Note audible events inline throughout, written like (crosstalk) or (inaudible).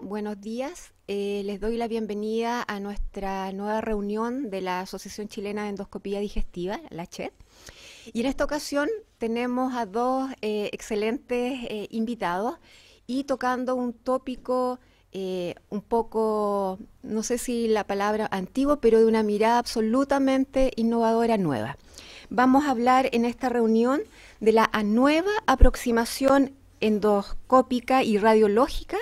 buenos días. Eh, les doy la bienvenida a nuestra nueva reunión de la Asociación Chilena de Endoscopía Digestiva, la CHED. Y en esta ocasión tenemos a dos eh, excelentes eh, invitados y tocando un tópico un poco, no sé si la palabra antiguo, pero de una mirada absolutamente innovadora nueva. Vamos a hablar en esta reunión de la nueva aproximación endoscópica y radiológica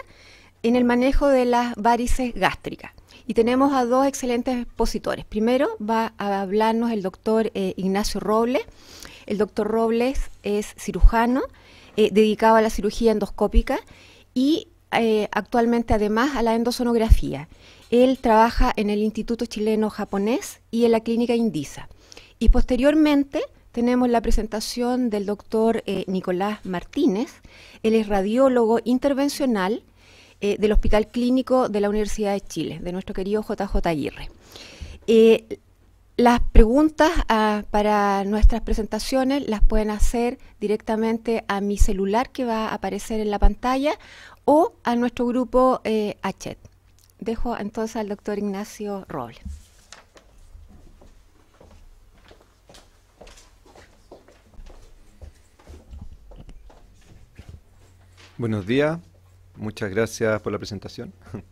en el manejo de las varices gástricas. Y tenemos a dos excelentes expositores. Primero va a hablarnos el doctor eh, Ignacio Robles. El doctor Robles es cirujano, eh, dedicado a la cirugía endoscópica y eh, actualmente además a la endosonografía. Él trabaja en el Instituto Chileno Japonés y en la Clínica Indisa. Y posteriormente tenemos la presentación del doctor Nicolás Martínez. Él es radiólogo intervencional eh, del Hospital Clínico de la Universidad de Chile, de nuestro querido JJ Aguirre. Eh, las preguntas ah, para nuestras presentaciones las pueden hacer directamente a mi celular que va a aparecer en la pantalla o a nuestro grupo eh, Dejo entonces al doctor Ignacio Robles. Buenos días, Muchas gracias por la presentación. (laughs)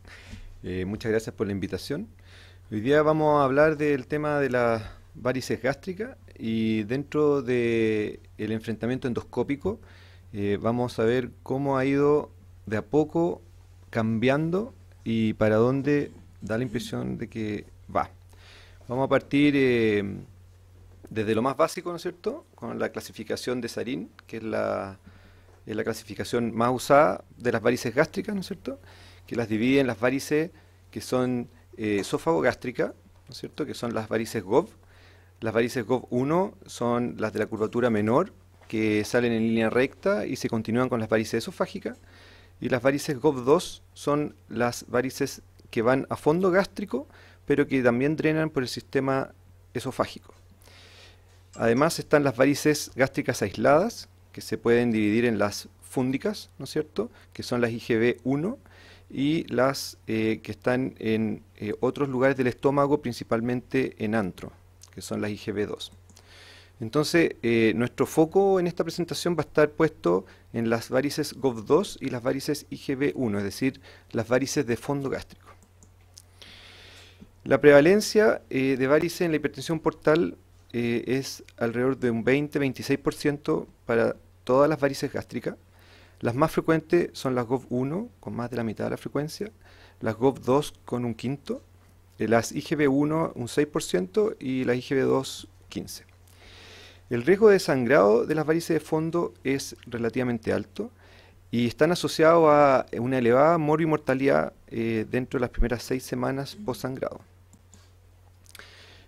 Eh, muchas gracias por la invitación. Hoy día vamos a hablar del tema de las varices gástricas y dentro del el enfrentamiento endoscópico eh, vamos a ver cómo ha ido de a poco cambiando y para dónde da la impresión de que va. Vamos a partir eh, desde lo más básico, ¿no es cierto?, con la clasificación de Sarin, que es la es la clasificación más usada de las varices gástricas, ¿no es cierto? Que las dividen en las varices que son eh, esófago-gástrica, ¿no es cierto? Que son las varices GOV. Las varices GOV1 son las de la curvatura menor, que salen en línea recta y se continúan con las varices esofágicas. Y las varices GOV2 son las varices que van a fondo gástrico, pero que también drenan por el sistema esofágico. Además están las varices gástricas aisladas, que se pueden dividir en las fúndicas, ¿no es cierto?, que son las IgB1 y las eh, que están en eh, otros lugares del estómago, principalmente en antro, que son las IgB2. Entonces, eh, nuestro foco en esta presentación va a estar puesto en las varices GOV2 y las varices IgB1, es decir, las varices de fondo gástrico. La prevalencia de varices en la hipertensión portal eh, es alrededor de un 20-26% para todas las varices gástricas. Las más frecuentes son las GOV1, con más de la mitad de la frecuencia, las GOV2 con un quinto, eh, las igv 1 un 6% y las igv 2 15%. El riesgo de sangrado de las varices de fondo es relativamente alto y están asociados a una elevada morbimortalidad eh, dentro de las primeras seis semanas post sangrado.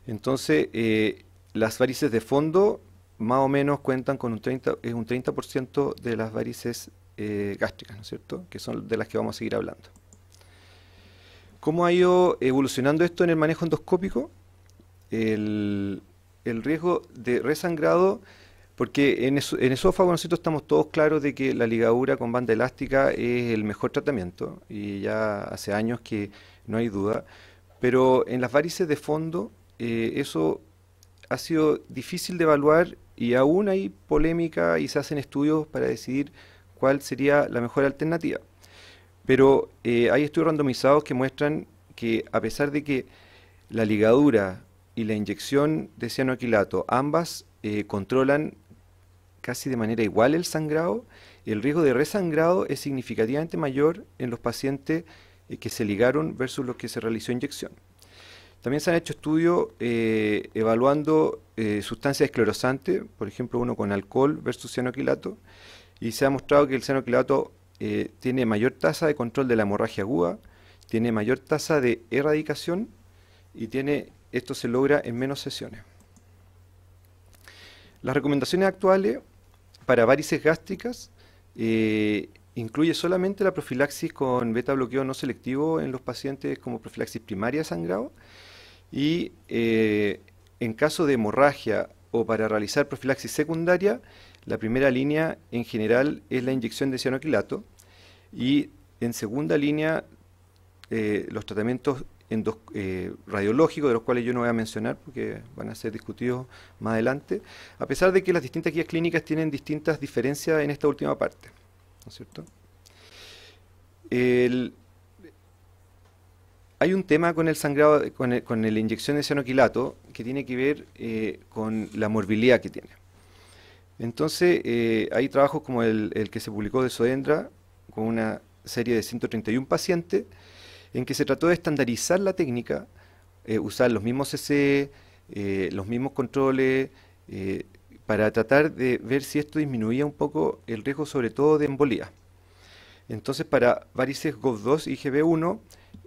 Entonces, eh, las varices de fondo más o menos cuentan con un 30%, es un 30 de las varices eh, gástricas, ¿no es cierto? Que son de las que vamos a seguir hablando. ¿Cómo ha ido evolucionando esto en el manejo endoscópico? El, riesgo de resangrado, porque en, eso, en esófago nosotros estamos todos claros de que la ligadura con banda elástica es el mejor tratamiento y ya hace años que no hay duda, pero en las varices de fondo eh, eso ha sido difícil de evaluar y aún hay polémica y se hacen estudios para decidir cuál sería la mejor alternativa. Pero eh, hay estudios randomizados que muestran que a pesar de que la ligadura y la inyección de cianoquilato ambas eh, controlan casi de manera igual el sangrado, el riesgo de resangrado es significativamente mayor en los pacientes eh, que se ligaron versus los que se realizó inyección. También se han hecho estudios eh, evaluando eh, sustancias esclerosantes, por ejemplo uno con alcohol versus cianoquilato, y se ha mostrado que el cianoquilato eh, tiene mayor tasa de control de la hemorragia aguda, tiene mayor tasa de erradicación y tiene esto se logra en menos sesiones. Las recomendaciones actuales para varices gástricas incluye solamente la profilaxis con beta bloqueo no selectivo en los pacientes como profilaxis primaria de sangrado y eh, en caso de hemorragia o para realizar profilaxis secundaria, la primera línea en general es la inyección de cianoquilato y en segunda línea eh, los tratamientos eh, radiológicos, de los cuales yo no voy a mencionar porque van a ser discutidos más adelante, a pesar de que las distintas guías clínicas tienen distintas diferencias en esta última parte. ¿No es cierto? El, hay un tema con el sangrado, con, la inyección de cianoquilato que tiene que ver eh, con la morbilidad que tiene. Entonces, eh, hay trabajos como el, que se publicó de Soendra, con una serie de 131 pacientes, en que se trató de estandarizar la técnica, eh, usar los mismos CC, los mismos controles, para tratar de ver si esto disminuía un poco el riesgo, sobre todo de embolía. Entonces, para varices GOV2 y gb 1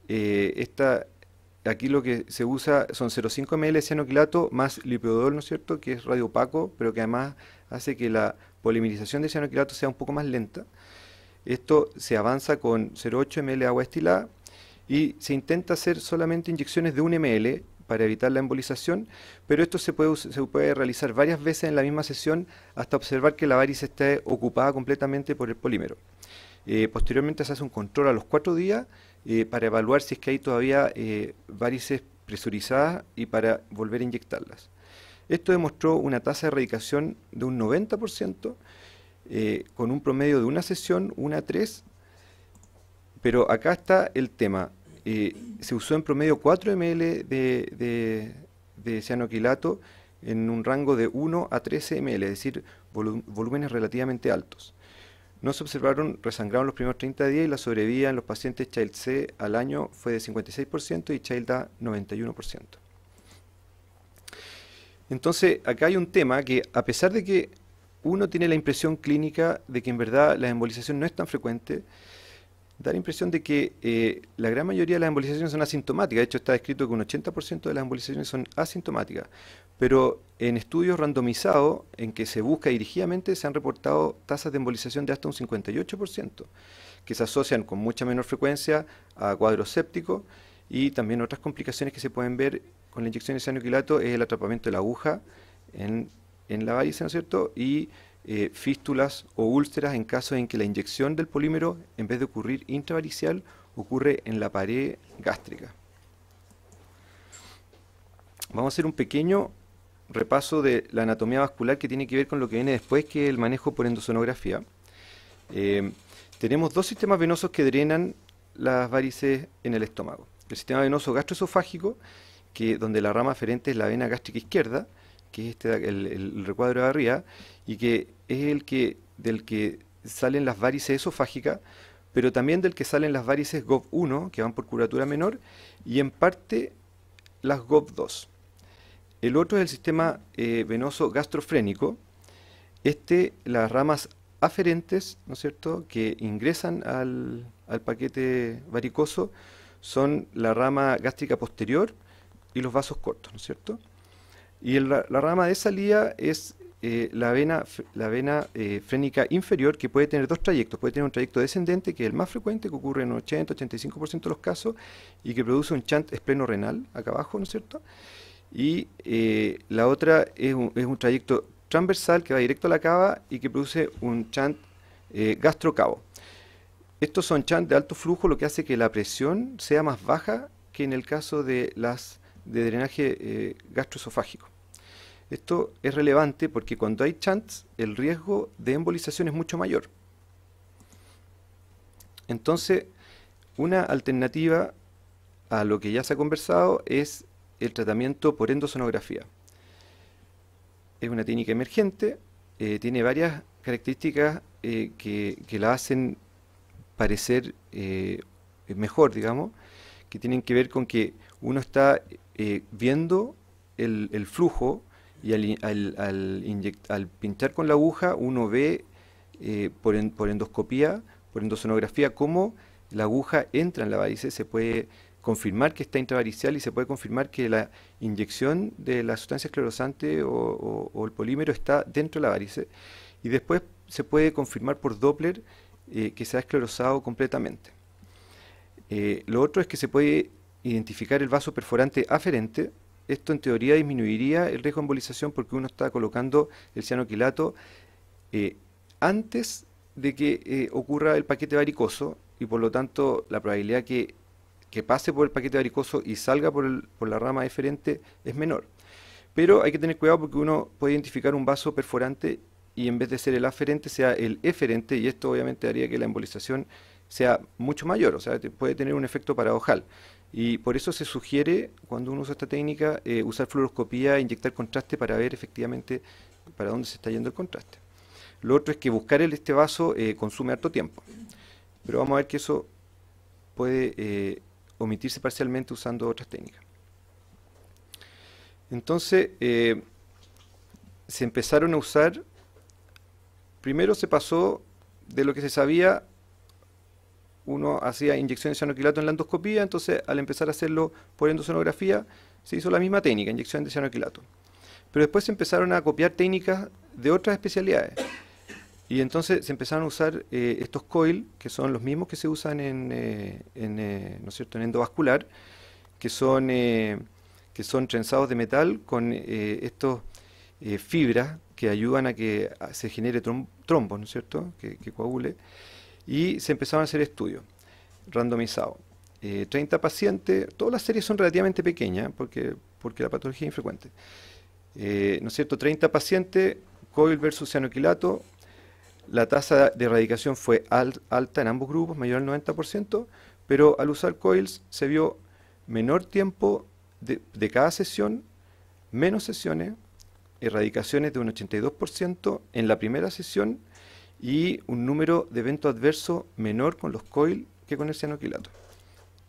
eh, esta, aquí lo que se usa son 0,5 ml de cianoquilato más lipidol, ¿no es cierto?, que es radio opaco, pero que además hace que la polimerización de cianoquilato sea un poco más lenta. Esto se avanza con 0,8 ml de agua estilada y se intenta hacer solamente inyecciones de 1 ml para evitar la embolización, pero esto se puede, se puede realizar varias veces en la misma sesión hasta observar que la varice esté ocupada completamente por el polímero. Eh, posteriormente se hace un control a los 4 días eh, para evaluar si es que hay todavía eh, varices presurizadas y para volver a inyectarlas. Esto demostró una tasa de erradicación de un 90%, eh, con un promedio de una sesión, una a tres, pero acá está el tema. se usó en promedio 4 ml de, de cianoquilato en un rango de 1 a 13 ml, es decir, volúmenes relativamente altos. No se observaron resangraron los primeros 30 días y la sobrevida en los pacientes Child C al año fue de 56% y Child A 91%. Entonces, acá hay un tema que, a pesar de que uno tiene la impresión clínica de que en verdad la embolización no es tan frecuente, da la impresión de que eh, la gran mayoría de las embolizaciones son asintomáticas. De hecho, está escrito que un 80% de las embolizaciones son asintomáticas. Pero en estudios randomizados, en que se busca dirigidamente, se han reportado tasas de embolización de hasta un 58%, que se asocian con mucha menor frecuencia a cuadros sépticos y también otras complicaciones que se pueden ver con la inyección de cianoquilato es el atrapamiento de la aguja en, la varice, ¿no es cierto? Y eh, fístulas o úlceras en casos en que la inyección del polímero, en vez de ocurrir intravaricial, ocurre en la pared gástrica. Vamos a hacer un pequeño repaso de la anatomía vascular que tiene que ver con lo que viene después, que es el manejo por endosonografía. Eh, tenemos dos sistemas venosos que drenan las varices en el estómago. El sistema venoso gastroesofágico, que, donde la rama aferente es la vena gástrica izquierda, que es este, el, recuadro de arriba, y que es el que, del que salen las varices esofágicas, pero también del que salen las varices GOV1, que van por curvatura menor, y en parte las GOV2. El otro es el sistema eh, venoso gastrofrénico. Este, las ramas aferentes, ¿no es cierto?, que ingresan al, paquete varicoso son la rama gástrica posterior y los vasos cortos, ¿no es cierto? Y la rama de salida es eh, la vena, la vena eh, frénica inferior que puede tener dos trayectos. Puede tener un trayecto descendente, que es el más frecuente, que ocurre en 80-85% de los casos, y que produce un chant espleno renal acá abajo, ¿no es cierto? Y eh, la otra es un, trayecto transversal que va directo a la cava y que produce un chant eh, gastrocabo. Estos son chants de alto flujo, lo que hace que la presión sea más baja que en el caso de las de drenaje eh, gastroesofágico. Esto es relevante porque cuando hay chants, el riesgo de embolización es mucho mayor. Entonces, una alternativa a lo que ya se ha conversado es el tratamiento por endosonografía. Es una técnica emergente, eh, tiene varias características eh, que, la hacen parecer eh, mejor, digamos, que tienen que ver con que uno está viendo el, flujo y al, al, pinchar con la aguja uno ve por, por endoscopía, por endosonografía, cómo la aguja entra en la y se puede confirmar que está intravaricial y se puede confirmar que la inyección de la sustancia esclerosante o, el polímero está dentro de la varice. Y después se puede confirmar por Doppler eh, que se ha esclerosado completamente. Eh, lo otro es que se puede identificar el vaso perforante aferente. Esto en teoría disminuiría el riesgo de embolización porque uno está colocando el cianoquilato eh, antes de que ocurra el paquete varicoso y por lo tanto la probabilidad que que pase por el paquete varicoso y salga por, la rama eferente, es menor. Pero hay que tener cuidado porque uno puede identificar un vaso perforante y en vez de ser el aferente sea el eferente y esto obviamente haría que la embolización sea mucho mayor, o sea, puede tener un efecto paradojal. Y por eso se sugiere, cuando uno usa esta técnica, eh, usar fluoroscopía, inyectar contraste para ver efectivamente para dónde se está yendo el contraste. Lo otro es que buscar el, este vaso eh, consume harto tiempo, pero vamos a ver que eso puede eh, omitirse parcialmente usando otras técnicas. Entonces, eh, se empezaron a usar, primero se pasó de lo que se sabía, uno hacía inyección de cianoquilato en la endoscopía, entonces al empezar a hacerlo por endosonografía, se hizo la misma técnica, inyección de cianoquilato. Pero después se empezaron a copiar técnicas de otras especialidades. Y entonces se empezaron a usar eh, estos coil, que son los mismos que se usan en, eh, eh, ¿no cierto? en endovascular, que son, que son trenzados de metal con estos fibras que ayudan a que se genere trombo, ¿no es cierto?, que, coagule. Y se empezaron a hacer estudios randomizados. 30 pacientes, todas las series son relativamente pequeñas porque, porque la patología es infrecuente. ¿No es cierto? 30 pacientes, coil versus cianoquilato, la tasa de erradicación fue alta en ambos grupos, mayor al 90%, pero al usar coils se vio menor tiempo de, cada sesión, menos sesiones, erradicaciones de un 82% en la primera sesión y un número de evento adverso menor con los coils que con el cianoquilato.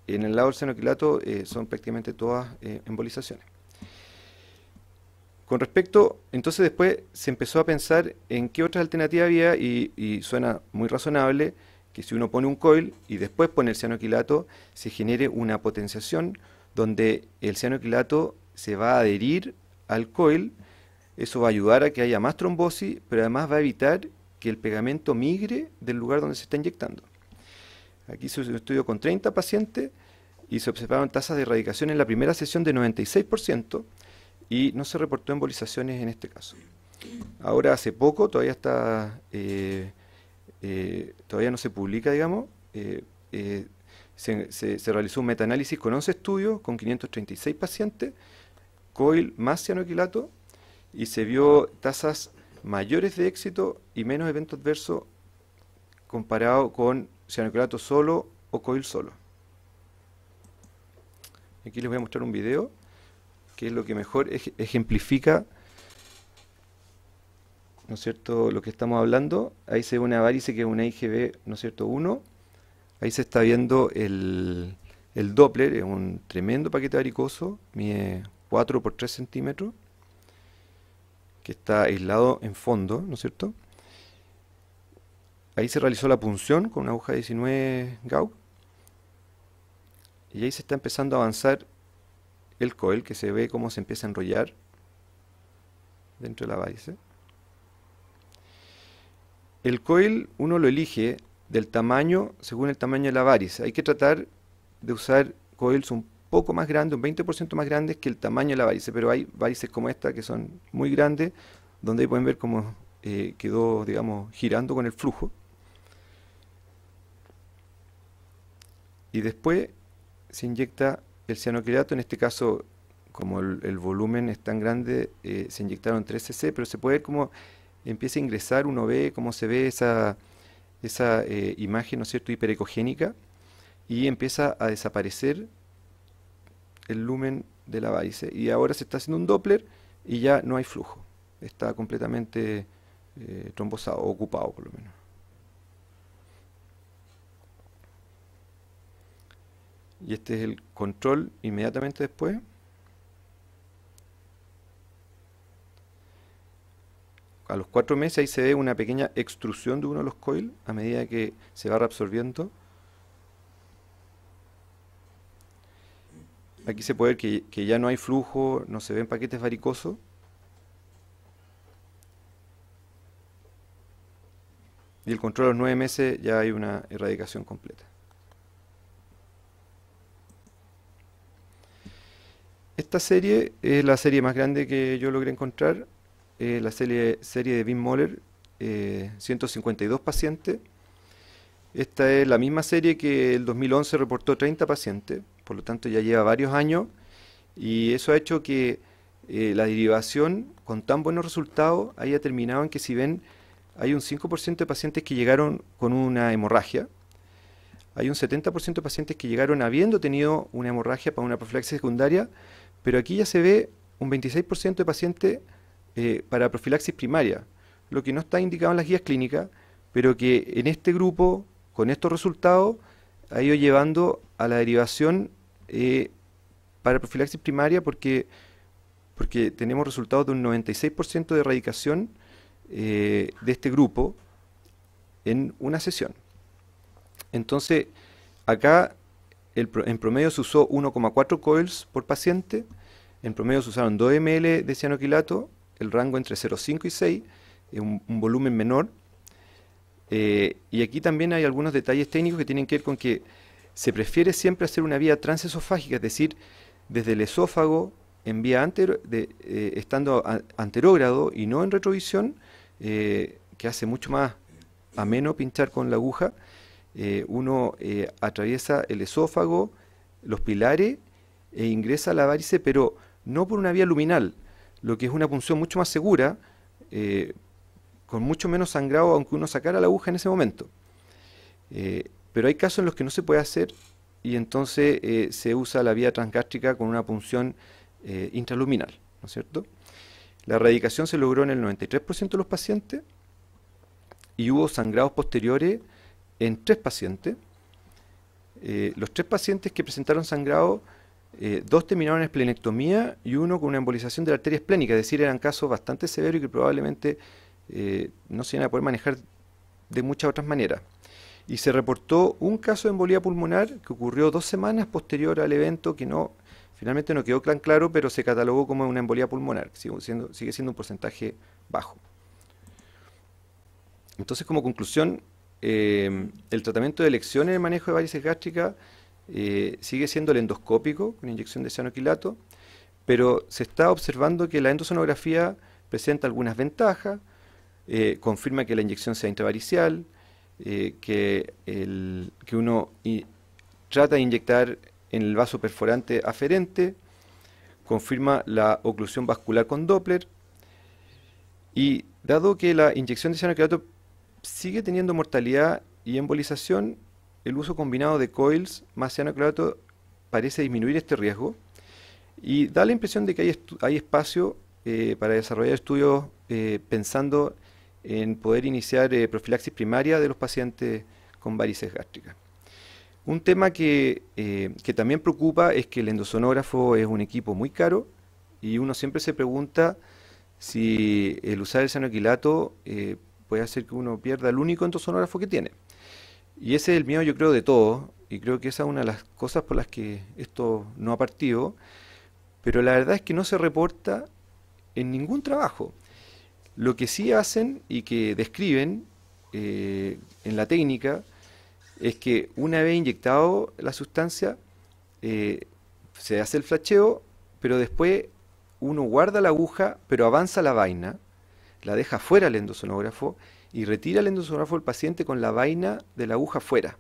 En el lado del cianoquilato eh, son prácticamente todas eh, embolizaciones. Con respecto, entonces después se empezó a pensar en qué otra alternativa había y, y, suena muy razonable que si uno pone un coil y después pone el cianoquilato, se genere una potenciación donde el cianoquilato se va a adherir al coil, eso va a ayudar a que haya más trombosis, pero además va a evitar que el pegamento migre del lugar donde se está inyectando. Aquí se hizo estudio con 30 pacientes y se observaron tasas de erradicación en la primera sesión de 96%, y no se reportó embolizaciones en este caso. Ahora hace poco, todavía está, eh, eh, todavía no se publica, digamos, eh, se, realizó un metaanálisis con 11 estudios, con 536 pacientes, COIL más cianoquilato, y se vio tasas mayores de éxito y menos eventos adversos comparado con cianoquilato solo o COIL solo. Aquí les voy a mostrar un video que es lo que mejor ejemplifica, ¿no es cierto?, lo que estamos hablando. Ahí se ve una varice que es una IGB, ¿no es cierto?, 1. Ahí se está viendo el, Doppler, es un tremendo paquete varicoso, mide 4 por 3 centímetros, que está aislado en fondo, ¿no es cierto? Ahí se realizó la punción con una aguja de 19 Gauss. Y ahí se está empezando a avanzar el coil, que se ve cómo se empieza a enrollar dentro de la base. El coil uno lo elige del tamaño según el tamaño de la varice. Hay que tratar de usar coils un poco más grandes, un 20% más grandes que el tamaño de la varice, pero hay varices como esta que son muy grandes, donde ahí pueden ver cómo eh, quedó, digamos, girando con el flujo. Y después se inyecta el cianocrilato, en este caso, como el, volumen es tan grande, eh, se inyectaron 3 cc, pero se puede ver cómo empieza a ingresar, uno ve cómo se ve esa, esa eh, imagen, ¿no es cierto?, hiperecogénica, y empieza a desaparecer el lumen de la base. Y ahora se está haciendo un Doppler y ya no hay flujo, está completamente eh, trombosado, ocupado por lo menos. y este es el control inmediatamente después. A los cuatro meses ahí se ve una pequeña extrusión de uno de los coils a medida que se va reabsorbiendo. Aquí se puede ver que, que ya no hay flujo, no se ven paquetes varicosos. Y el control a los nueve meses ya hay una erradicación completa. Esta serie es la serie más grande que yo logré encontrar, eh, la serie, serie de Bin Moller, 152 eh, pacientes. Esta es la misma serie que el 2011 reportó 30 pacientes, por lo tanto ya lleva varios años y eso ha hecho que eh, la derivación con tan buenos resultados haya terminado en que si ven hay un 5% de pacientes que llegaron con una hemorragia, hay un 70% de pacientes que llegaron habiendo tenido una hemorragia para una profilaxis secundaria pero aquí ya se ve un 26% de pacientes eh, para profilaxis primaria, lo que no está indicado en las guías clínicas, pero que en este grupo, con estos resultados, ha ido llevando a la derivación eh, para profilaxis primaria porque, porque tenemos resultados de un 96% de erradicación eh, de este grupo en una sesión. Entonces, acá en promedio se usó 1,4 coils por paciente, en promedio se usaron 2 ml de cianoquilato, el rango entre 0,5 y 6, un, volumen menor. Eh, y aquí también hay algunos detalles técnicos que tienen que ver con que se prefiere siempre hacer una vía transesofágica, es decir, desde el esófago en vía antero, eh, estando anterógrado y no en retrovisión, eh, que hace mucho más ameno pinchar con la aguja. Eh, uno eh, atraviesa el esófago, los pilares e ingresa a la varice, pero no por una vía luminal, lo que es una punción mucho más segura, eh, con mucho menos sangrado, aunque uno sacara la aguja en ese momento. pero hay casos en los que no se puede hacer y entonces se usa la vía transgástrica con una punción intraluminal, ¿no es cierto? La erradicación se logró en el 93% de los pacientes y hubo sangrados posteriores en tres pacientes. Eh, los tres pacientes que presentaron sangrado, eh, dos terminaron en esplenectomía y uno con una embolización de la arteria esplénica, es decir, eran casos bastante severos y que probablemente eh, no se iban a poder manejar de muchas otras maneras. Y se reportó un caso de embolía pulmonar que ocurrió dos semanas posterior al evento que no finalmente no quedó tan claro, pero se catalogó como una embolía pulmonar, sigue siendo, sigue siendo un porcentaje bajo. Entonces, como conclusión, eh, el tratamiento de elección en el manejo de varices gástricas eh, sigue siendo el endoscópico, con inyección de cianoquilato, pero se está observando que la endosonografía presenta algunas ventajas, eh, confirma que la inyección sea intravaricial, que, uno trata de inyectar en el vaso perforante aferente, confirma la oclusión vascular con Doppler, y dado que la inyección de cianoquilato sigue teniendo mortalidad y embolización el uso combinado de coils más cianoclorato parece disminuir este riesgo y da la impresión de que hay, espacio eh, para desarrollar estudios eh, pensando en poder iniciar eh, profilaxis primaria de los pacientes con varices gástricas. Un tema que, que también preocupa es que el endosonógrafo es un equipo muy caro y uno siempre se pregunta si el usar el cianoquilato puede hacer que uno pierda el único entosonógrafo que tiene. Y ese es el miedo, yo creo, de todo y creo que esa es una de las cosas por las que esto no ha partido, pero la verdad es que no se reporta en ningún trabajo. Lo que sí hacen y que describen eh, en la técnica es que una vez inyectado la sustancia, eh, se hace el flacheo, pero después uno guarda la aguja, pero avanza la vaina, la deja fuera el endosonógrafo y retira el endosonógrafo el paciente con la vaina de la aguja fuera.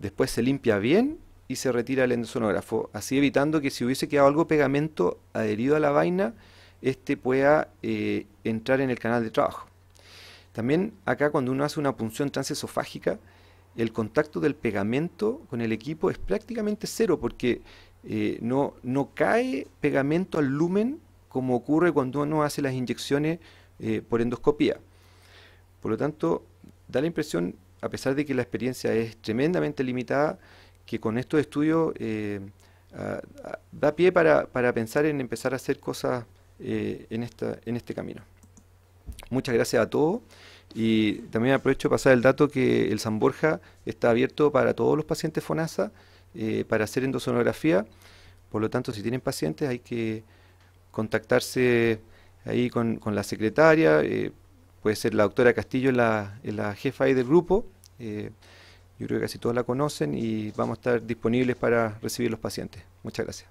Después se limpia bien y se retira el endosonógrafo, así evitando que si hubiese quedado algo pegamento adherido a la vaina, este pueda eh, entrar en el canal de trabajo. También acá cuando uno hace una punción transesofágica, el contacto del pegamento con el equipo es prácticamente cero porque eh, no, no cae pegamento al lumen como ocurre cuando uno hace las inyecciones eh, por endoscopía. Por lo tanto, da la impresión, a pesar de que la experiencia es tremendamente limitada, que con estos estudios eh, da pie para, pensar en empezar a hacer cosas eh, en, esta, en este camino. Muchas gracias a todos y también aprovecho para pasar el dato que el San Borja está abierto para todos los pacientes FONASA para hacer endosonografía. Por lo tanto, si tienen pacientes hay que contactarse ahí con, la secretaria, eh, puede ser la doctora Castillo, la, jefa ahí del grupo. Eh, yo creo que casi todos la conocen y vamos a estar disponibles para recibir los pacientes. Muchas gracias.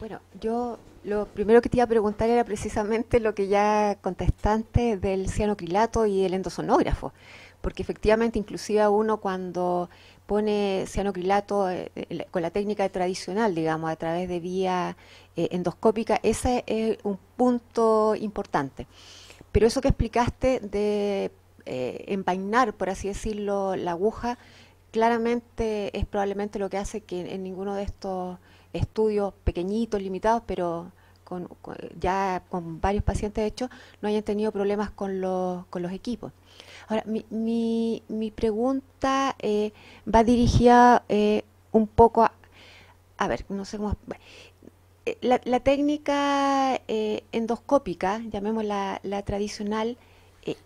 Bueno, yo lo primero que te iba a preguntar era precisamente lo que ya contestaste del cianocrilato y el endosonógrafo, porque efectivamente inclusive uno cuando pone cianocrilato eh, eh, con la técnica tradicional, digamos, a través de vía eh, endoscópica, ese es un punto importante. Pero eso que explicaste de eh, envainar, por así decirlo, la aguja, claramente es probablemente lo que hace que en ninguno de estos estudios pequeñitos, limitados, pero con, ya con varios pacientes hechos, no hayan tenido problemas con los, con los equipos. Ahora, mi, mi, mi pregunta eh, va dirigida eh, un poco a, a ver, no sé cómo... Eh, la, la técnica eh, endoscópica, llamémosla la tradicional, eh,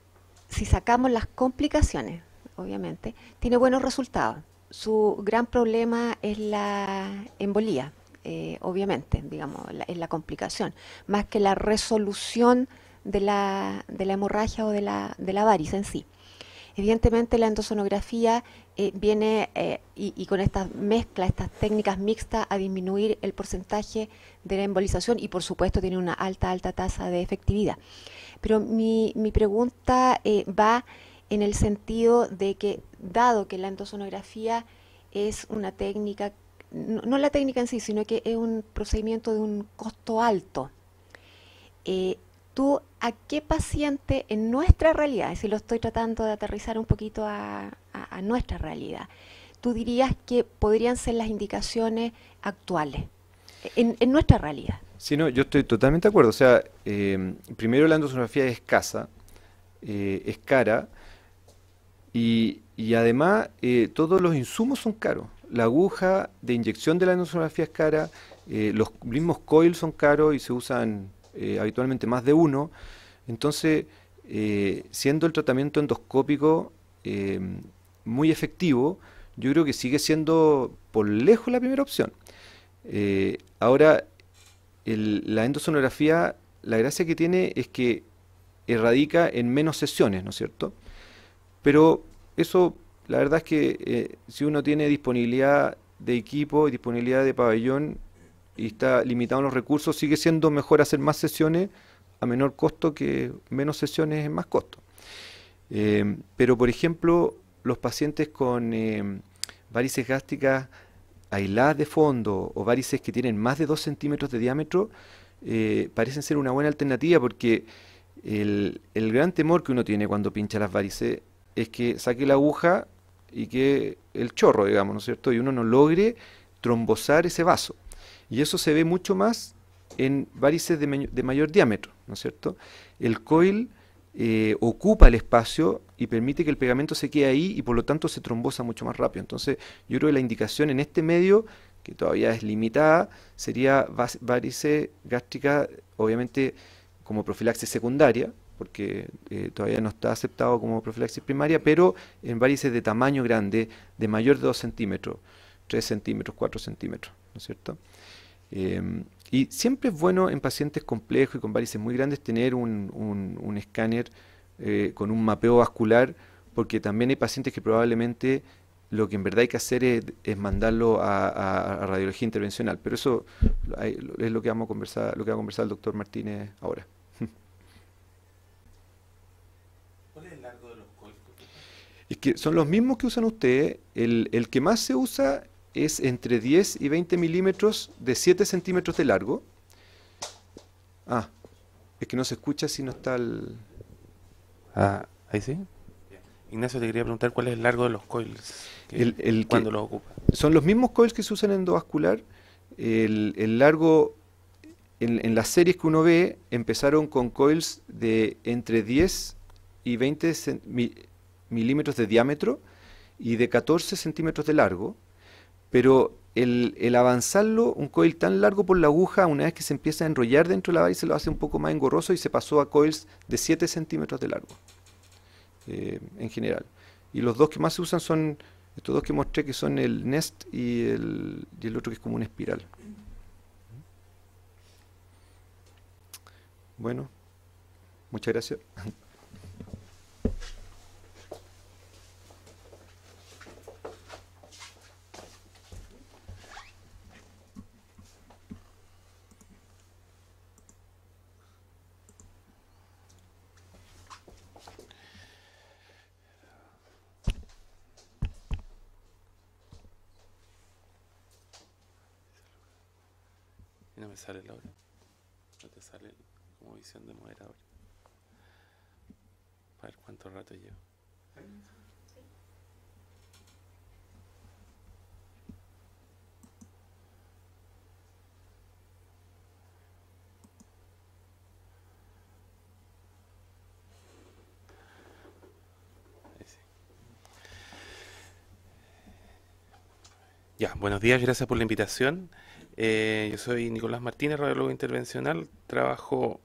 si sacamos las complicaciones, obviamente, tiene buenos resultados. Su gran problema es la embolía eh, obviamente, digamos, es la complicación, más que la resolución de la, de la hemorragia o de la, de la varice en sí. Evidentemente la endosonografía eh, viene eh, y, con estas mezclas, estas técnicas mixtas, a disminuir el porcentaje de la embolización y por supuesto tiene una alta, alta tasa de efectividad. Pero mi, mi pregunta va en el sentido de que, dado que la endosonografía es una técnica no, la técnica en sí, sino que es un procedimiento de un costo alto. Eh, ¿Tú a qué paciente en nuestra realidad, si lo estoy tratando de aterrizar un poquito a, nuestra realidad, tú dirías que podrían ser las indicaciones actuales en, nuestra realidad? Sí, no, yo estoy totalmente de acuerdo. O sea, eh, primero la endosonografía es escasa, eh, es cara y, y además todos los insumos son caros la aguja de inyección de la endosonografía es cara, eh, los mismos coils son caros y se usan eh, habitualmente más de uno. Entonces, eh, siendo el tratamiento endoscópico muy efectivo, yo creo que sigue siendo por lejos la primera opción. ahora, la endosonografía, la gracia que tiene es que erradica en menos sesiones, ¿no es cierto? Pero eso la verdad es que eh, si uno tiene disponibilidad de equipo y disponibilidad de pabellón y está limitado en los recursos, sigue siendo mejor hacer más sesiones a menor costo que menos sesiones en más costo. Eh, pero, por ejemplo, los pacientes con eh, varices gástricas aisladas de fondo o varices que tienen más de 2 centímetros de diámetro parecen ser una buena alternativa porque el, el, gran temor que uno tiene cuando pincha las varices es que saque la aguja y que el chorro, digamos, ¿no es cierto? Y uno no logre trombosar ese vaso. Y eso se ve mucho más en varices de, mayor diámetro, ¿no es cierto? El coil eh, ocupa el espacio y permite que el pegamento se quede ahí y por lo tanto se trombosa mucho más rápido. Entonces, yo creo que la indicación en este medio, que todavía es limitada, sería varices gástricas obviamente como profilaxis secundaria, porque eh, todavía no está aceptado como profilaxis primaria, pero en varices de tamaño grande, de mayor de 2 centímetros, 3 centímetros, 4 centímetros, ¿no es cierto? Em, y siempre es bueno en pacientes complejos y con varices muy grandes tener un, escáner eh, con un mapeo vascular, porque también hay pacientes que probablemente lo que en verdad hay que hacer es, mandarlo a, a, radiología intervencional. Pero eso es lo que vamos a conversar, lo que va a conversar el doctor Martínez ahora. son los mismos que usan ustedes. El, que más se usa es entre 10 y 20 milímetros de 7 centímetros de largo. Ah, es que no se escucha si no está el... Ah, ahí sí. Ignacio, te quería preguntar cuál es el largo de los coils. El, ¿Cuándo los ocupa? Son los mismos coils que se usan en endovascular. El, largo, en, en, las series que uno ve, empezaron con coils de entre 10 y 20 centímetros milímetros de diámetro y de 14 centímetros de largo, pero el, avanzarlo, un coil tan largo por la aguja, una vez que se empieza a enrollar dentro de la base, se lo hace un poco más engorroso y se pasó a coils de 7 centímetros de largo, eh, en general. Y los dos que más se usan son estos dos que mostré, que son el Nest y el, y el otro que es como una espiral. Bueno, muchas gracias. sale la hora. No te sale como visión de moderador. A ver cuánto rato llevo. Ya, buenos días, gracias por la invitación. Eh, yo soy Nicolás Martínez, radiólogo intervencional. Trabajo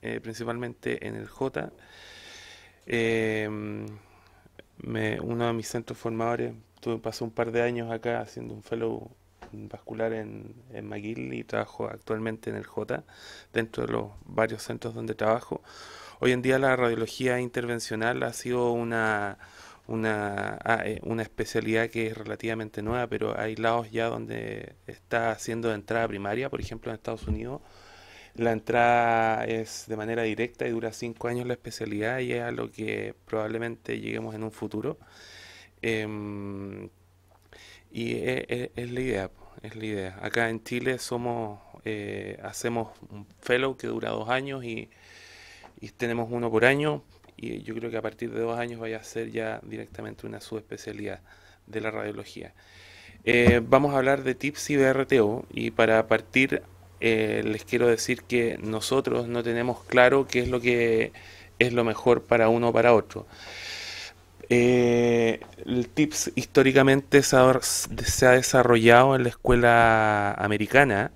eh, principalmente en el J. Em, uno de mis centros formadores, tuve, pasé un par de años acá haciendo un fellow vascular en, en McGill y trabajo actualmente en el J, dentro de los varios centros donde trabajo. Hoy en día la radiología intervencional ha sido una Ah, eh, una, especialidad que es relativamente nueva, pero hay lados ya donde está haciendo entrada primaria, por ejemplo en Estados Unidos, la entrada es de manera directa y dura cinco años la especialidad y es a lo que probablemente lleguemos en un futuro. Em, y e, e, es, la idea, es la idea. Acá en Chile somos, eh, hacemos un fellow que dura dos años y tenemos uno por año y yo creo que a partir de dos años vaya a ser ya directamente una subespecialidad de la radiología. Eh, vamos a hablar de TIPS y BRTO y para partir eh, les quiero decir que nosotros no tenemos claro qué es lo que es lo mejor para uno o para otro. Eh, el TIPS históricamente se ha desarrollado en la escuela americana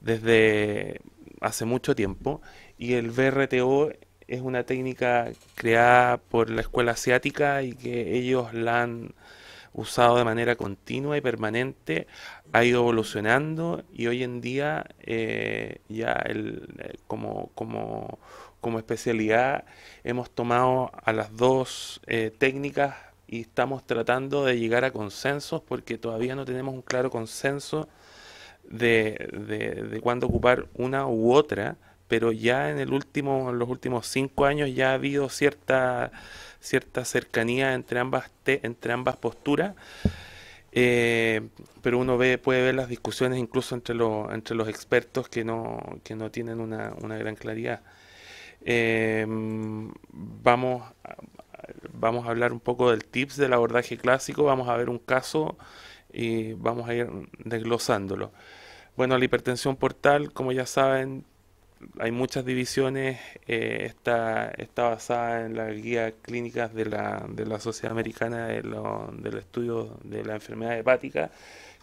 desde hace mucho tiempo y el BRTO es una técnica creada por la escuela asiática y que ellos la han usado de manera continua y permanente, ha ido evolucionando y hoy en día eh, ya eh, como, especialidad hemos tomado a las dos eh, técnicas y estamos tratando de llegar a consensos porque todavía no tenemos un claro consenso de, de cuándo ocupar una u otra pero ya en el último, los últimos cinco años ya ha habido cierta, cierta cercanía entre ambas, entre ambas posturas. Eh, pero uno ve, puede ver las discusiones incluso entre, los entre los expertos que no, no tienen una, gran claridad. Eh, vamos, vamos a hablar un poco del tips del abordaje clásico, vamos a ver un caso y vamos a ir desglosándolo. Bueno, la hipertensión portal, como ya saben, hay muchas divisiones, eh, está, basada en las guías clínicas de la, de la Sociedad Americana del Estudio de la Enfermedad Hepática,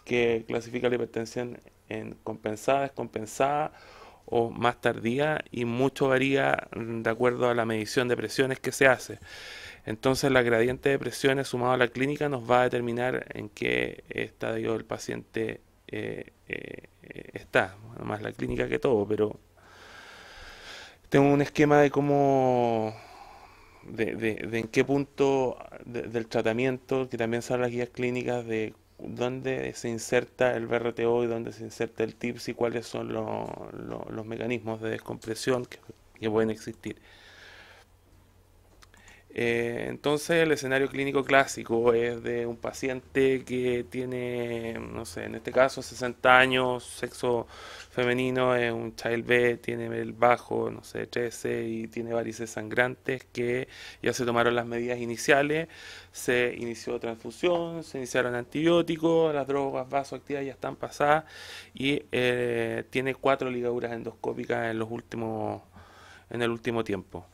que clasifica la hipertensión en compensada, descompensada o más tardía y mucho varía de acuerdo a la medición de presiones que se hace. Entonces la gradiente de presiones sumado a la clínica nos va a determinar en qué estadio el paciente eh, eh, está, más la clínica que todo, pero tengo un esquema de cómo, de, de, en qué punto del tratamiento, que también son las guías clínicas de dónde se inserta el BRTO y dónde se inserta el TIPS y cuáles son los mecanismos de descompresión que pueden existir. Eh, entonces el escenario clínico clásico es de un paciente que tiene, no sé, en este caso 60 años, sexo femenino, es un child B, tiene el bajo, no sé, 13 y tiene varices sangrantes que ya se tomaron las medidas iniciales, se inició transfusión, se iniciaron antibióticos, las drogas vasoactivas ya están pasadas y eh, tiene cuatro ligaduras endoscópicas en los últimos en el último tiempo.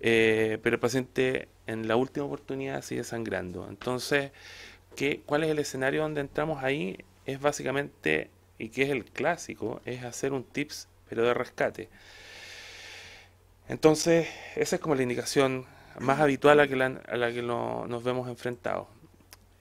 Eh, pero el paciente en la última oportunidad sigue sangrando. Entonces, ¿cuál es el escenario donde entramos ahí? Es básicamente, y que es el clásico, es hacer un TIPS, pero de rescate. Entonces, esa es como la indicación más habitual a, la, que nos vemos enfrentados.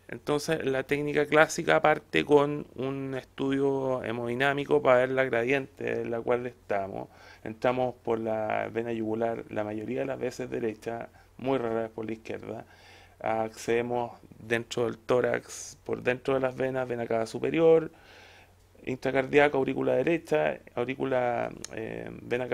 Entonces, la técnica clásica parte con un estudio hemodinámico para ver la gradiente en la cual estamos entramos por la vena yugular la mayoría de las veces derecha, muy rara vez por la izquierda. Ah, accedemos dentro del tórax, por dentro de las venas, vena cava superior, intracardíaco, aurícula derecha, aurícula eh,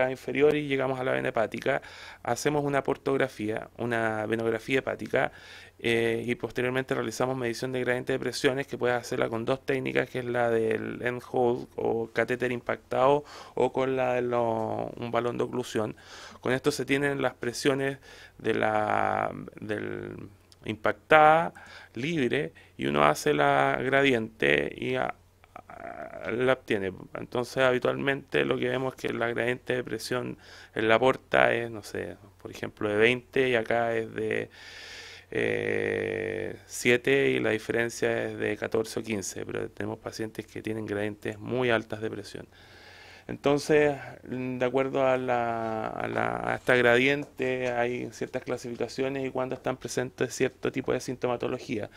inferior y llegamos a la vena hepática. Hacemos una portografía, una venografía hepática eh, y posteriormente realizamos medición de gradiente de presiones que puedes hacerla con dos técnicas, que es la del end hold o catéter impactado o con la de un balón de oclusión. Con esto se tienen las presiones de la, del impactada, libre, y uno hace la gradiente y la obtiene. Entonces, habitualmente lo que vemos es que la gradiente de presión en la porta es, no sé, por ejemplo, de 20 y acá es de 7 eh, y la diferencia es de 14 o 15, pero tenemos pacientes que tienen gradientes muy altas de presión. Entonces, de acuerdo a, la, esta gradiente, hay ciertas clasificaciones y cuando están presentes cierto tipo de sintomatología.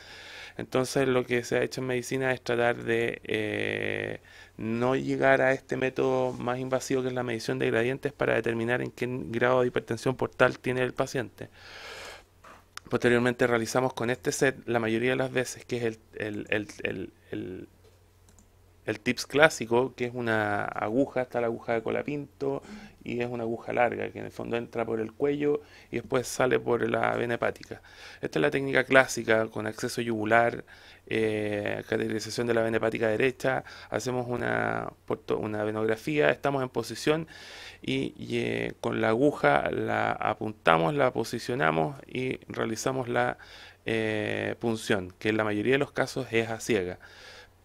Entonces, lo que se ha hecho en medicina es tratar de eh, no llegar a este método más invasivo que es la medición de gradientes para determinar en qué grado de hipertensión portal tiene el paciente. Posteriormente realizamos con este set la mayoría de las veces, que es el el tips clásico, que es una aguja, está la aguja de colapinto y es una aguja larga que en el fondo entra por el cuello y después sale por la vena hepática. Esta es la técnica clásica con acceso yugular, eh, categorización de la vena hepática derecha, hacemos una, una venografía, estamos en posición y, eh, con la aguja la apuntamos, la posicionamos y realizamos la eh, punción, que en la mayoría de los casos es a ciega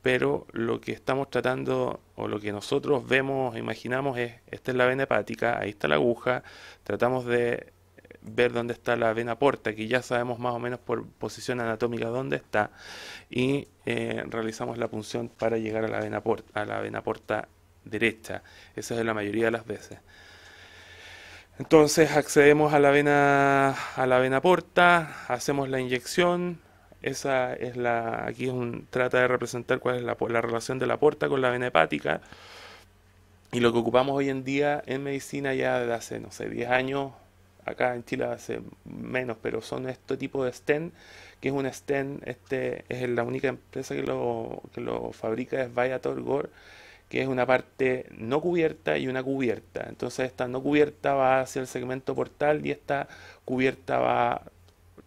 pero lo que estamos tratando o lo que nosotros vemos, imaginamos es, esta es la vena hepática, ahí está la aguja, tratamos de ver dónde está la vena porta, que ya sabemos más o menos por posición anatómica dónde está, y eh, realizamos la punción para llegar a la, vena porta, a la vena porta derecha. Esa es la mayoría de las veces. Entonces accedemos a la vena a la vena porta, hacemos la inyección, esa es la, aquí un, trata de representar cuál es la, relación de la porta con la vena hepática. Y lo que ocupamos hoy en día en medicina ya de hace, no sé, 10 años, acá en Chile hace menos, pero son este tipo de stent, que es un stent, este, es la única empresa que lo, lo fabrica, es Viator Gore, que es una parte no cubierta y una cubierta. Entonces esta no cubierta va hacia el segmento portal y esta cubierta va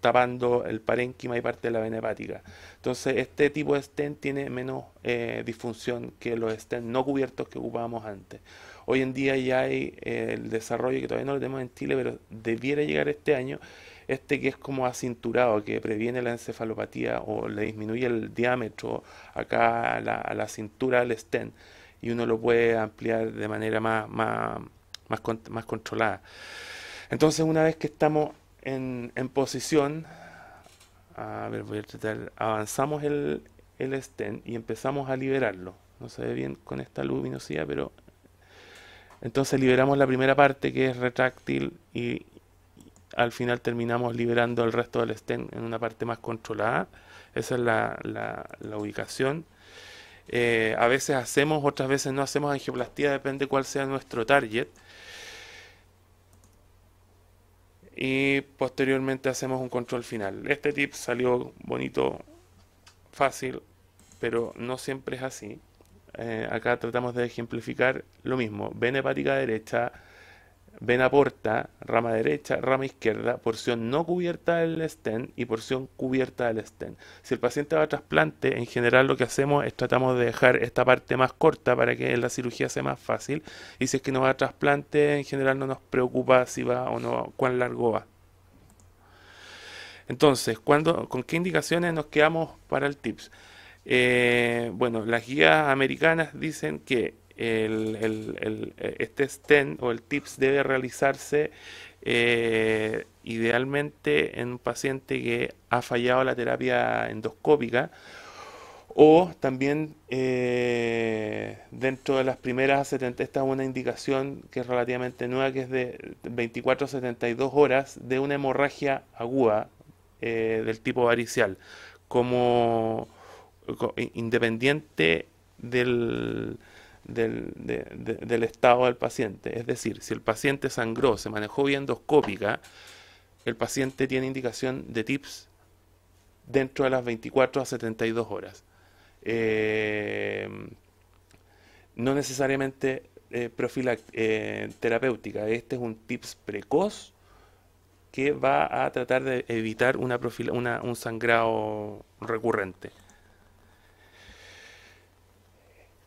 tapando el parénquima y parte de la vena hepática. Entonces, este tipo de stent tiene menos eh, disfunción que los stents no cubiertos que ocupábamos antes. Hoy en día ya hay eh, el desarrollo que todavía no lo tenemos en Chile, pero debiera llegar este año. Este que es como acinturado, que previene la encefalopatía o le disminuye el diámetro acá a la, cintura del stent y uno lo puede ampliar de manera más, más controlada. Entonces, una vez que estamos en, posición. A ver, voy a tratar. Avanzamos el, el stent y empezamos a liberarlo. No se ve bien con esta luminosidad, pero entonces liberamos la primera parte que es retráctil y al final terminamos liberando el resto del stent en una parte más controlada. Esa es la, la, ubicación. Eh, a veces hacemos, otras veces no hacemos angioplastía, depende cuál sea nuestro target y posteriormente hacemos un control final. Este tip salió bonito, fácil, pero no siempre es así. Eh, acá tratamos de ejemplificar lo mismo. Ven hepática derecha, Vena porta, rama derecha, rama izquierda, porción no cubierta del stent y porción cubierta del stent. Si el paciente va a trasplante, en general lo que hacemos es tratamos de dejar esta parte más corta para que la cirugía sea más fácil. Y si es que no va a trasplante, en general no nos preocupa si va o no, cuán largo va. Entonces, ¿con qué indicaciones nos quedamos para el TIPS? Eh, bueno, las guías americanas dicen que eh, este stent o el TIPS debe realizarse eh, idealmente en un paciente que ha fallado la terapia endoscópica o también eh, dentro de las primeras 70, esta es una indicación que es relativamente nueva, que es de 24 a 72 horas de una hemorragia aguda del tipo varicial, como independiente del, del, estado del paciente. Es decir, si el paciente sangró, se manejó bien endoscópica, el paciente tiene indicación de TIPS dentro de las 24 a 72 horas. Eh, no necesariamente eh, eh, terapéutica. Este es un TIPS precoz que va a tratar de evitar una, un sangrado recurrente.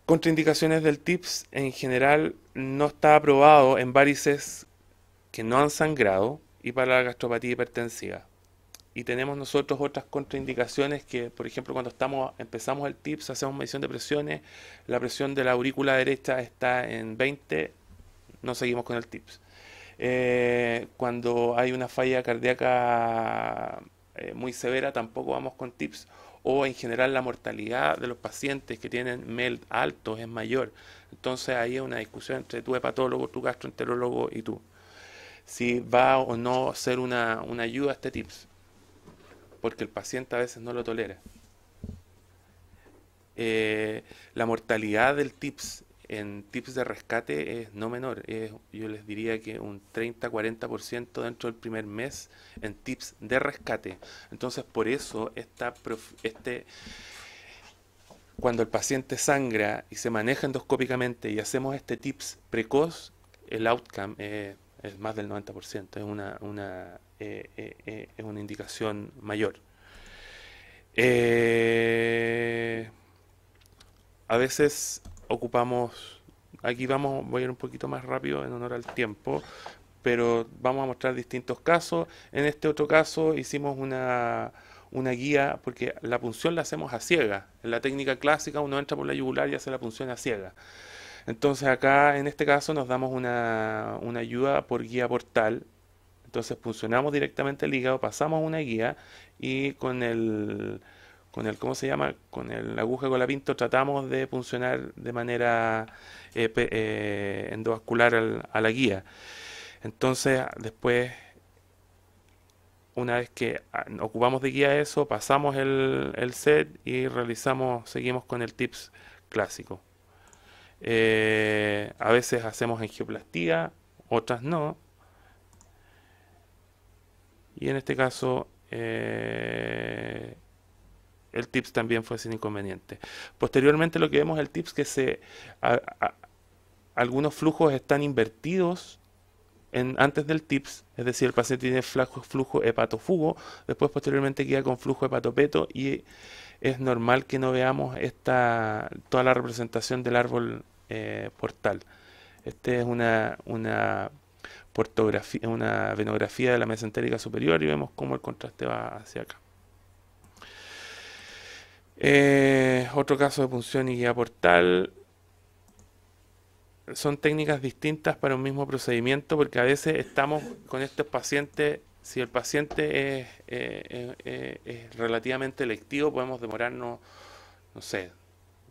Contraindicaciones del TIPS en general no está aprobado en varices que no han sangrado y para la gastropatía hipertensiva. Y tenemos nosotros otras contraindicaciones que, por ejemplo, cuando estamos empezamos el TIPS, hacemos medición de presiones, la presión de la aurícula derecha está en 20, no seguimos con el TIPS. Eh, cuando hay una falla cardíaca eh, muy severa, tampoco vamos con TIPS o en general la mortalidad de los pacientes que tienen MELD altos es mayor. Entonces ahí es una discusión entre tu hepatólogo, tu gastroenterólogo y tú. Si va o no ser una, ayuda a este TIPS, porque el paciente a veces no lo tolera. Eh, la mortalidad del TIPS en tips de rescate es no menor. yo les diría que un 30-40% dentro del primer mes en tips de rescate. Entonces, por eso está este, cuando el paciente sangra y se maneja endoscópicamente y hacemos este tips precoz, el outcome es más del 90%. Es una, una, eh, eh, eh, es una indicación mayor. a veces ocupamos, aquí vamos, voy a ir un poquito más rápido en honor al tiempo, pero vamos a mostrar distintos casos. En este otro caso hicimos una, una guía, porque la punción la hacemos a ciega. En la técnica clásica uno entra por la yugular y hace la punción a ciega. Entonces acá en este caso nos damos una, una ayuda por guía portal. Entonces puncionamos directamente el hígado, pasamos una guía y con el con el, ¿cómo se llama? Con el aguja colapinto tratamos de funcionar de manera eh, eh, endovascular a la guía. Entonces, después, una vez que ah, ocupamos de guía eso, pasamos el, set y realizamos, seguimos con el tips clásico. Eh, a veces hacemos angioplastía, otras no. Y en este caso, el TIPS también fue sin inconveniente. Posteriormente lo que vemos el TIPS que se algunos flujos están invertidos en, antes del TIPS, es decir, el paciente tiene flujo, flujo hepatofugo, después posteriormente queda con flujo hepatopeto y es normal que no veamos esta, toda la representación del árbol eh, portal. Este es una, portografía, una venografía de la mesentérica superior y vemos cómo el contraste va hacia acá. Eh, otro caso de punción y guía portal. Son técnicas distintas para un mismo procedimiento porque a veces estamos con estos pacientes, si el paciente eh, eh, eh, es, relativamente electivo, podemos demorarnos, no sé,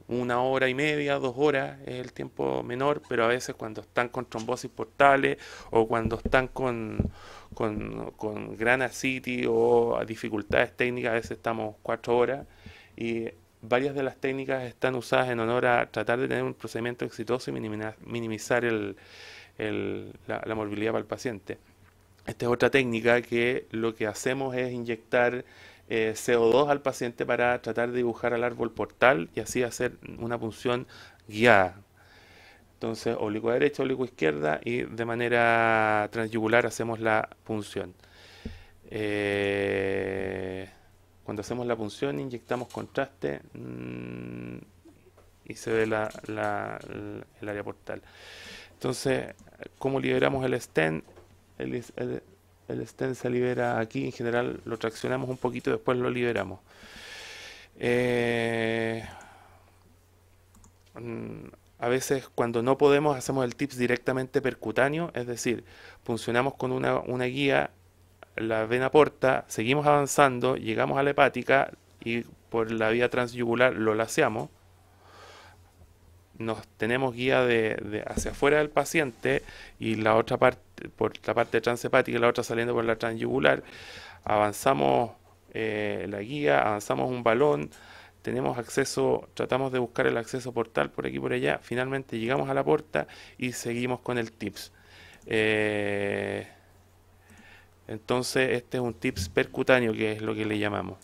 una hora y media, dos horas, es el tiempo menor, pero a veces cuando están con trombosis portales o cuando están con, con, gran ascitis o dificultades técnicas, a veces estamos cuatro horas y varias de las técnicas están usadas en honor a tratar de tener un procedimiento exitoso y minimizar la, morbilidad para el paciente. Esta es otra técnica que lo que hacemos es inyectar eh, CO2 al paciente para tratar de dibujar al árbol portal y así hacer una punción guiada. Entonces, oblicua derecha, oblicuo izquierda y de manera transyugular hacemos la punción. Eh, cuando hacemos la punción inyectamos contraste mm, y se ve el área portal. Entonces, ¿cómo liberamos el stent? El, el, stent se libera aquí, en general lo traccionamos un poquito, y después lo liberamos. Eh, mm, a veces cuando no podemos hacemos el tips directamente percutáneo, es decir, funcionamos con una, una guía la vena porta, seguimos avanzando, llegamos a la hepática y por la vía transyugular lo laceamos. Nos tenemos guía de, hacia afuera del paciente y la otra parte, por la parte transhepática y la otra saliendo por la transyugular. Avanzamos eh, la guía, avanzamos un balón, tenemos acceso, tratamos de buscar el acceso portal por aquí por allá. Finalmente llegamos a la puerta y seguimos con el tips. Eh, entonces, este es un tips percutáneo, que es lo que le llamamos.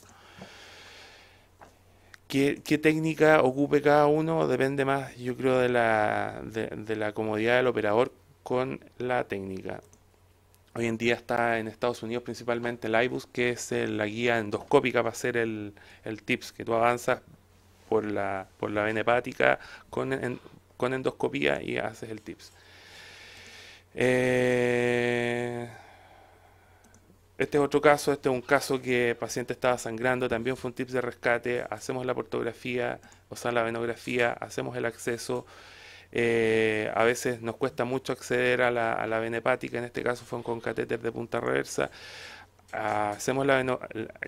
¿Qué, técnica ocupe cada uno? Depende más, yo creo, de la, de, la comodidad del operador con la técnica. Hoy en día está en Estados Unidos principalmente el iBus, que es la guía endoscópica para hacer el, el TIPS, que tú avanzas por la, por la vena hepática con, con endoscopía y haces el TIPS. Eh, este es otro caso, este es un caso que el paciente estaba sangrando, también fue un tip de rescate, hacemos la portografía, o sea, la venografía, hacemos el acceso. Eh, a veces nos cuesta mucho acceder a la, a vena hepática, en este caso fue con catéter de punta reversa. hacemos, la,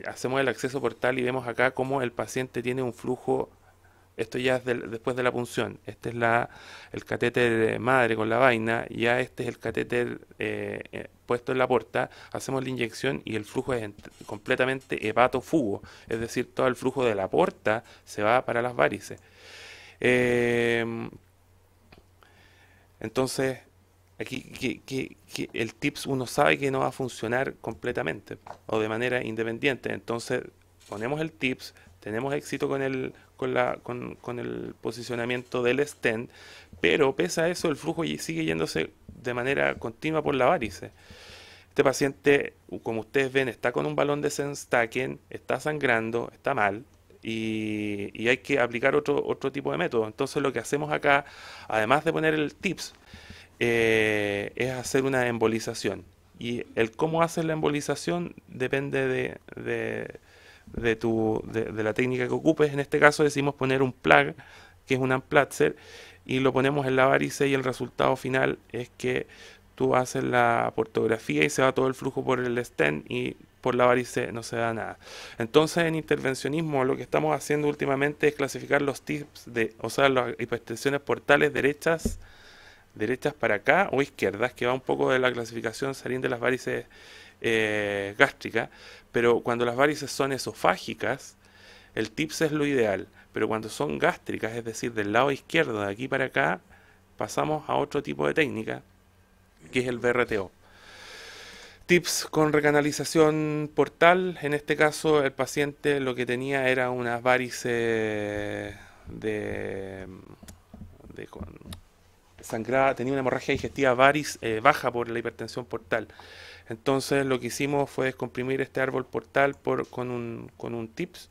hacemos el acceso portal y vemos acá cómo el paciente tiene un flujo esto ya es después de la punción. Este es la, el catéter madre con la vaina, ya este es el catéter eh, eh, puesto en la puerta, hacemos la inyección y el flujo es completamente hepatofugo, es decir, todo el flujo de la puerta se va para las varices. Em, entonces, aquí el TIPS uno sabe que no va a funcionar completamente o de manera independiente. Entonces, ponemos el TIPS, tenemos éxito con el, con el posicionamiento del stent, pero pese a eso el flujo sigue yéndose de manera continua por la varice. Este paciente, como ustedes ven, está con un balón de Senstaken, está sangrando, está mal, y, hay que aplicar otro, otro tipo de método. Entonces lo que hacemos acá, además de poner el tips, eh, es hacer una embolización. Y el cómo hacer la embolización depende de, de, tu, de, la técnica que ocupes. En este caso decimos poner un plug, que es un amplatzer, y lo ponemos en la varice y el resultado final es que tú haces la portografía y se va todo el flujo por el stent y por la varice no se da nada. Entonces en intervencionismo lo que estamos haciendo últimamente es clasificar los tips de, o sea, las hipertensiones portales derechas, derechas para acá o izquierdas, que va un poco de la clasificación saliendo de las varices eh, gástricas, pero cuando las varices son esofágicas, el TIPS es lo ideal. Pero cuando son gástricas, es decir, del lado izquierdo, de aquí para acá, pasamos a otro tipo de técnica, que es el BRTO. Tips con recanalización portal. En este caso, el paciente lo que tenía era unas varices de, con, sangrada, tenía una hemorragia digestiva varis eh, baja por la hipertensión portal. Entonces lo que hicimos fue descomprimir este árbol portal con, un, con tips.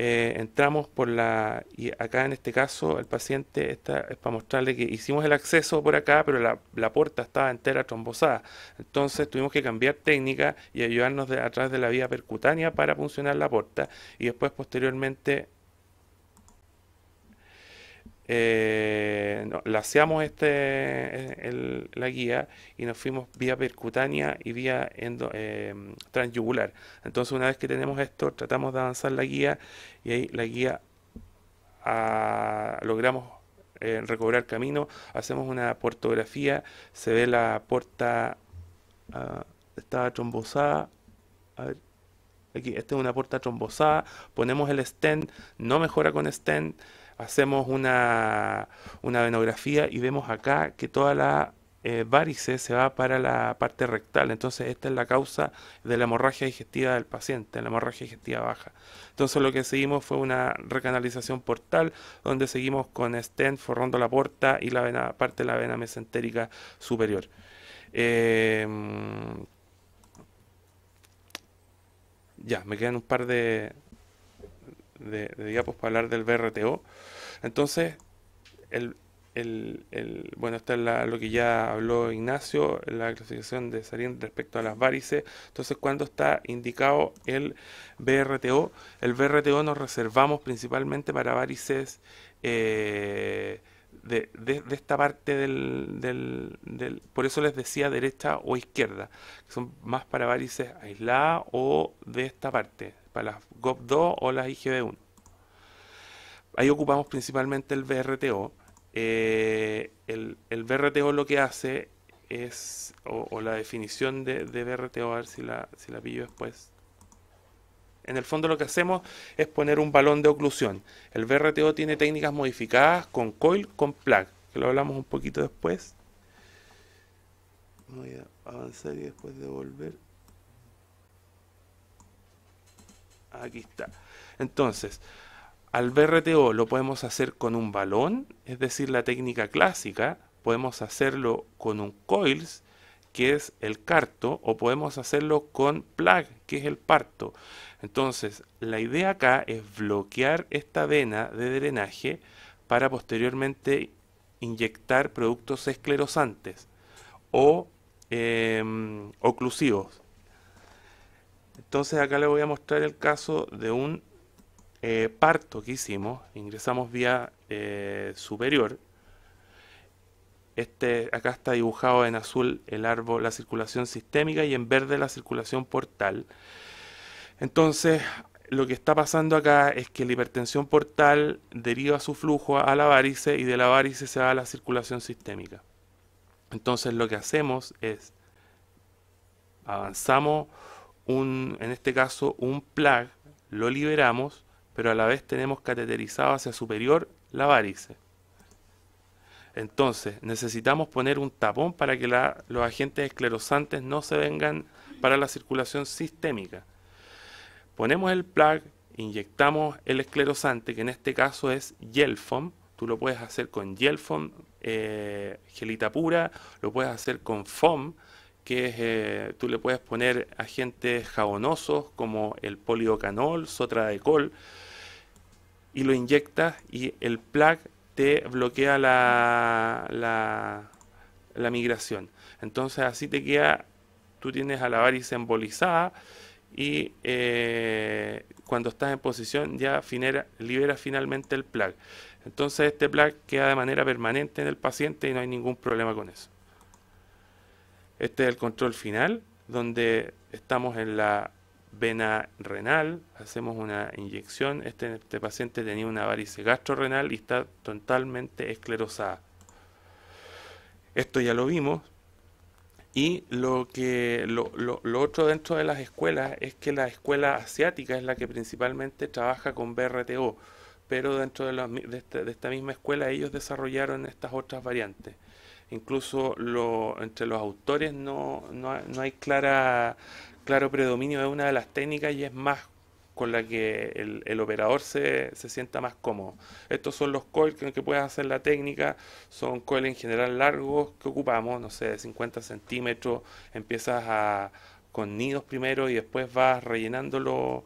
Eh, entramos por la, y acá en este caso el paciente está, es para mostrarle que hicimos el acceso por acá, pero la, puerta estaba entera trombosada. Entonces tuvimos que cambiar técnica y ayudarnos de, atrás de la vía percutánea para funcionar la puerta y después posteriormente eh, este, eh, la guía y nos fuimos vía percutánea y vía eh, transyugular Entonces una vez que tenemos esto, tratamos de avanzar la guía y ahí la guía ah, logramos eh, recobrar camino, hacemos una portografía, se ve la puerta, ah, Estaba trombosada, aquí, esta es una puerta trombosada, ponemos el stent no mejora con stent hacemos una, venografía y vemos acá que toda la eh, varice se va para la parte rectal. Entonces, esta es la causa de la hemorragia digestiva del paciente, la hemorragia digestiva baja. Entonces, lo que seguimos fue una recanalización portal, donde seguimos con stent forrando la porta y la parte de la vena mesentérica superior. Em, ya, me quedan un par de, de, de para hablar del BRTO. Entonces, el, bueno, esta es lo que ya habló Ignacio, la clasificación de Salín respecto a las varices. Entonces, cuando está indicado el BRTO? El BRTO nos reservamos principalmente para varices eh, de, esta parte del, del, Por eso les decía derecha o izquierda, que son más para varices aisladas o de esta parte, para las GOP2 o las IGB1. Ahí ocupamos principalmente el BRTO. Eh, el, el, BRTO lo que hace es, o, la definición de, de, BRTO, a ver si la, si la pillo después. En el fondo lo que hacemos es poner un balón de oclusión. El BRTO tiene técnicas modificadas con coil, con plug, que lo hablamos un poquito después. Voy a avanzar y después devolver. Aquí está. Entonces, al BRTO lo podemos hacer con un balón, es decir, la técnica clásica, podemos hacerlo con un coils, que es el carto, o podemos hacerlo con plug, que es el parto. Entonces, la idea acá es bloquear esta vena de drenaje para posteriormente inyectar productos esclerosantes o em, oclusivos. Entonces acá le voy a mostrar el caso de un eh, parto que hicimos. Ingresamos vía eh, superior. Este, acá está dibujado en azul el árbol, la circulación sistémica y en verde la circulación portal. Entonces, lo que está pasando acá es que la hipertensión portal deriva su flujo a la varice y de la varice se va a la circulación sistémica. Entonces, lo que hacemos es avanzamos en este caso un plug, lo liberamos, pero a la vez tenemos cateterizado hacia superior la varice. Entonces, necesitamos poner un tapón para que los agentes esclerosantes no se vengan para la circulación sistémica. Ponemos el plug, inyectamos el esclerosante, que en este caso es Yelfon. Tú lo puedes hacer con Yelfon, eh, gelita pura, lo puedes hacer con Foam que eh, tú le puedes poner agentes jabonosos como el poliocanol, sotradecol, y lo inyectas y el plug te bloquea la, la, migración. Entonces así te queda, tú tienes a la varice embolizada y eh, cuando estás en posición ya finera, libera finalmente el plug. Entonces este plug queda de manera permanente en el paciente y no hay ningún problema con eso. Este es el control final, donde estamos en la vena renal, hacemos una inyección. Este, este, paciente tenía una varice gastrorenal y está totalmente esclerosada. Esto ya lo vimos. Y lo, que, lo, otro dentro de las escuelas es que la escuela asiática es la que principalmente trabaja con BRTO, pero dentro este, de esta misma escuela ellos desarrollaron estas otras variantes incluso entre los autores no, hay clara, claro predominio de una de las técnicas y es más con la que el, operador se, se, sienta más cómodo. Estos son los coils que, que puedes hacer la técnica, son coils en general largos que ocupamos, no sé, de 50 centímetros, empiezas con nidos primero y después vas rellenando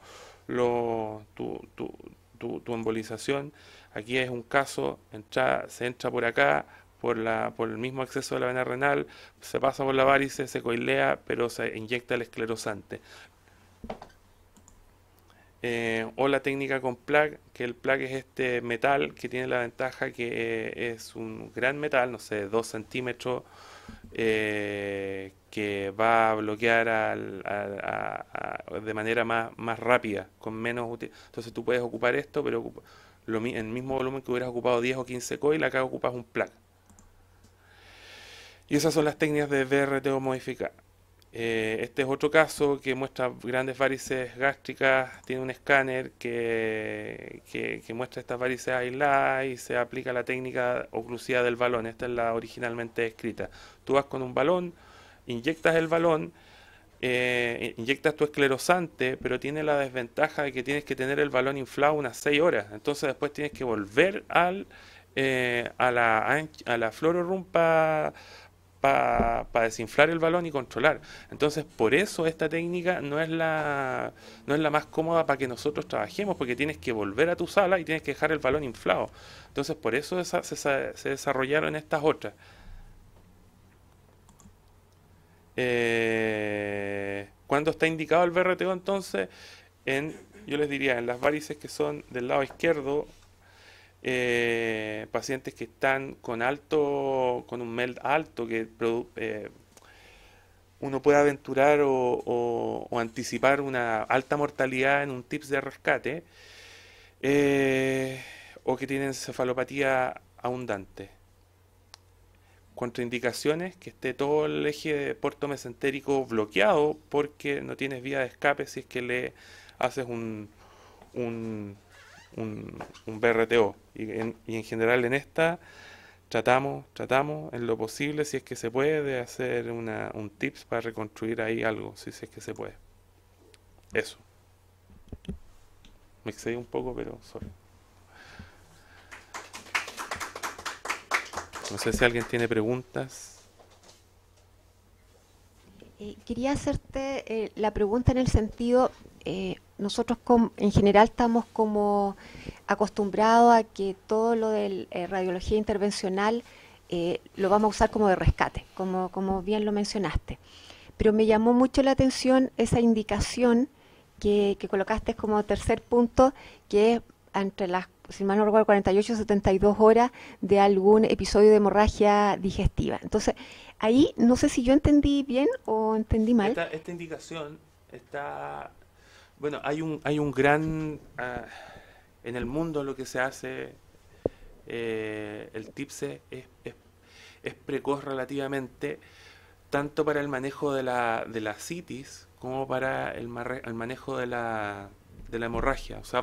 tu, tu, tu, tu embolización. Aquí es un caso, entra, se entra por acá, por, el mismo acceso de la vena renal, se pasa por la varice, se coilea, pero se inyecta el esclerosante. Eh, o la técnica con plaque que el plaque es este metal que tiene la ventaja que eh, es un gran metal, no sé, 2 centímetros, eh, que va a bloquear de manera más, rápida, con menos Entonces tú puedes ocupar esto, pero en el mismo volumen que hubieras ocupado 10 o 15 coil, acá ocupas un plaque y esas son las técnicas de BRT o modificar. Eh, este es otro caso que muestra grandes varices gástricas, tiene un escáner que, muestra estas varices aisladas y se aplica la técnica oclusiva del balón, esta es la originalmente escrita. Tú vas con un balón, inyectas el balón, eh, inyectas tu esclerosante, pero tiene la desventaja de que tienes que tener el balón inflado unas 6 horas. Entonces después tienes que volver al, eh, a la, a la para desinflar el balón y controlar. Entonces, por eso esta técnica no es la, no es la más cómoda para que nosotros trabajemos, porque tienes que volver a tu sala y tienes que dejar el balón inflado. Entonces, por eso se, desarrollaron estas otras. Cuando eh, ¿Cuándo está indicado el BRTO entonces? En, yo les diría, en las varices que son del lado izquierdo eh, pacientes que están con alto, con un MELD alto, que eh, uno puede aventurar o, anticipar una alta mortalidad en un TIPS de rescate, eh, o que tienen cefalopatía abundante. indicaciones, que esté todo el eje de porto mesentérico bloqueado porque no tienes vía de escape si es que le haces un un, un BRTO. Y en, y en, general en esta tratamos, tratamos en lo posible, si es que se puede, de hacer una, un tips para reconstruir ahí algo, si, es que se puede. Eso. Me excedí un poco, pero sorry. No sé si alguien tiene preguntas. Eh, quería hacerte eh, la pregunta en el sentido, eh, nosotros en general estamos como acostumbrados a que todo lo de eh, radiología intervencional eh, lo vamos a usar como de rescate, como, como bien lo mencionaste. Pero me llamó mucho la atención esa indicación que, colocaste como tercer punto, que es entre las, si mal no 48 o 72 horas de algún episodio de hemorragia digestiva. Entonces, ahí no sé si yo entendí bien o entendí mal. esta indicación está bueno, hay un, hay un gran... Ah, en el mundo lo que se hace, eh, el TIPSE, es, precoz relativamente, tanto para el manejo de la, de citis como para el, manejo de la, de la hemorragia. O sea,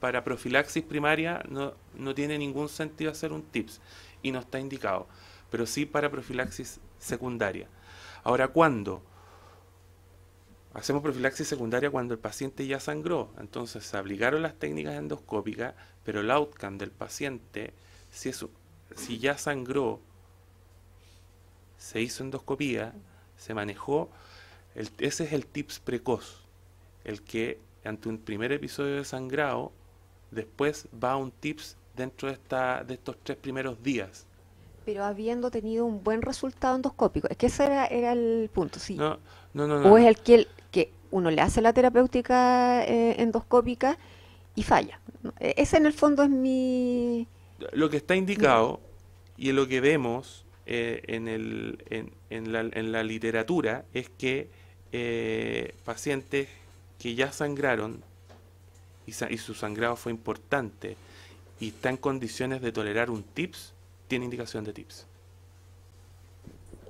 para, profilaxis primaria no, no, tiene ningún sentido hacer un TIPS y no está indicado, pero sí para profilaxis secundaria. Ahora, ¿cuándo? Hacemos profilaxis secundaria cuando el paciente ya sangró. Entonces se aplicaron las técnicas endoscópicas, pero el outcome del paciente, si, si ya sangró, se hizo endoscopía, se manejó. ese es el tips precoz, el que ante un primer episodio de sangrado, después va a un tips dentro de, esta, de estos tres primeros días pero habiendo tenido un buen resultado endoscópico. Es que ese era, el punto, sí. No, no, no. O es el que, uno le hace la terapéutica eh, endoscópica y falla. E, ese en el fondo es mi... Lo que está indicado y lo que vemos eh, en, el, en, la, literatura es que eh, pacientes que ya sangraron y, y, su sangrado fue importante y está en condiciones de tolerar un TIPS, tiene indicación de TIPS.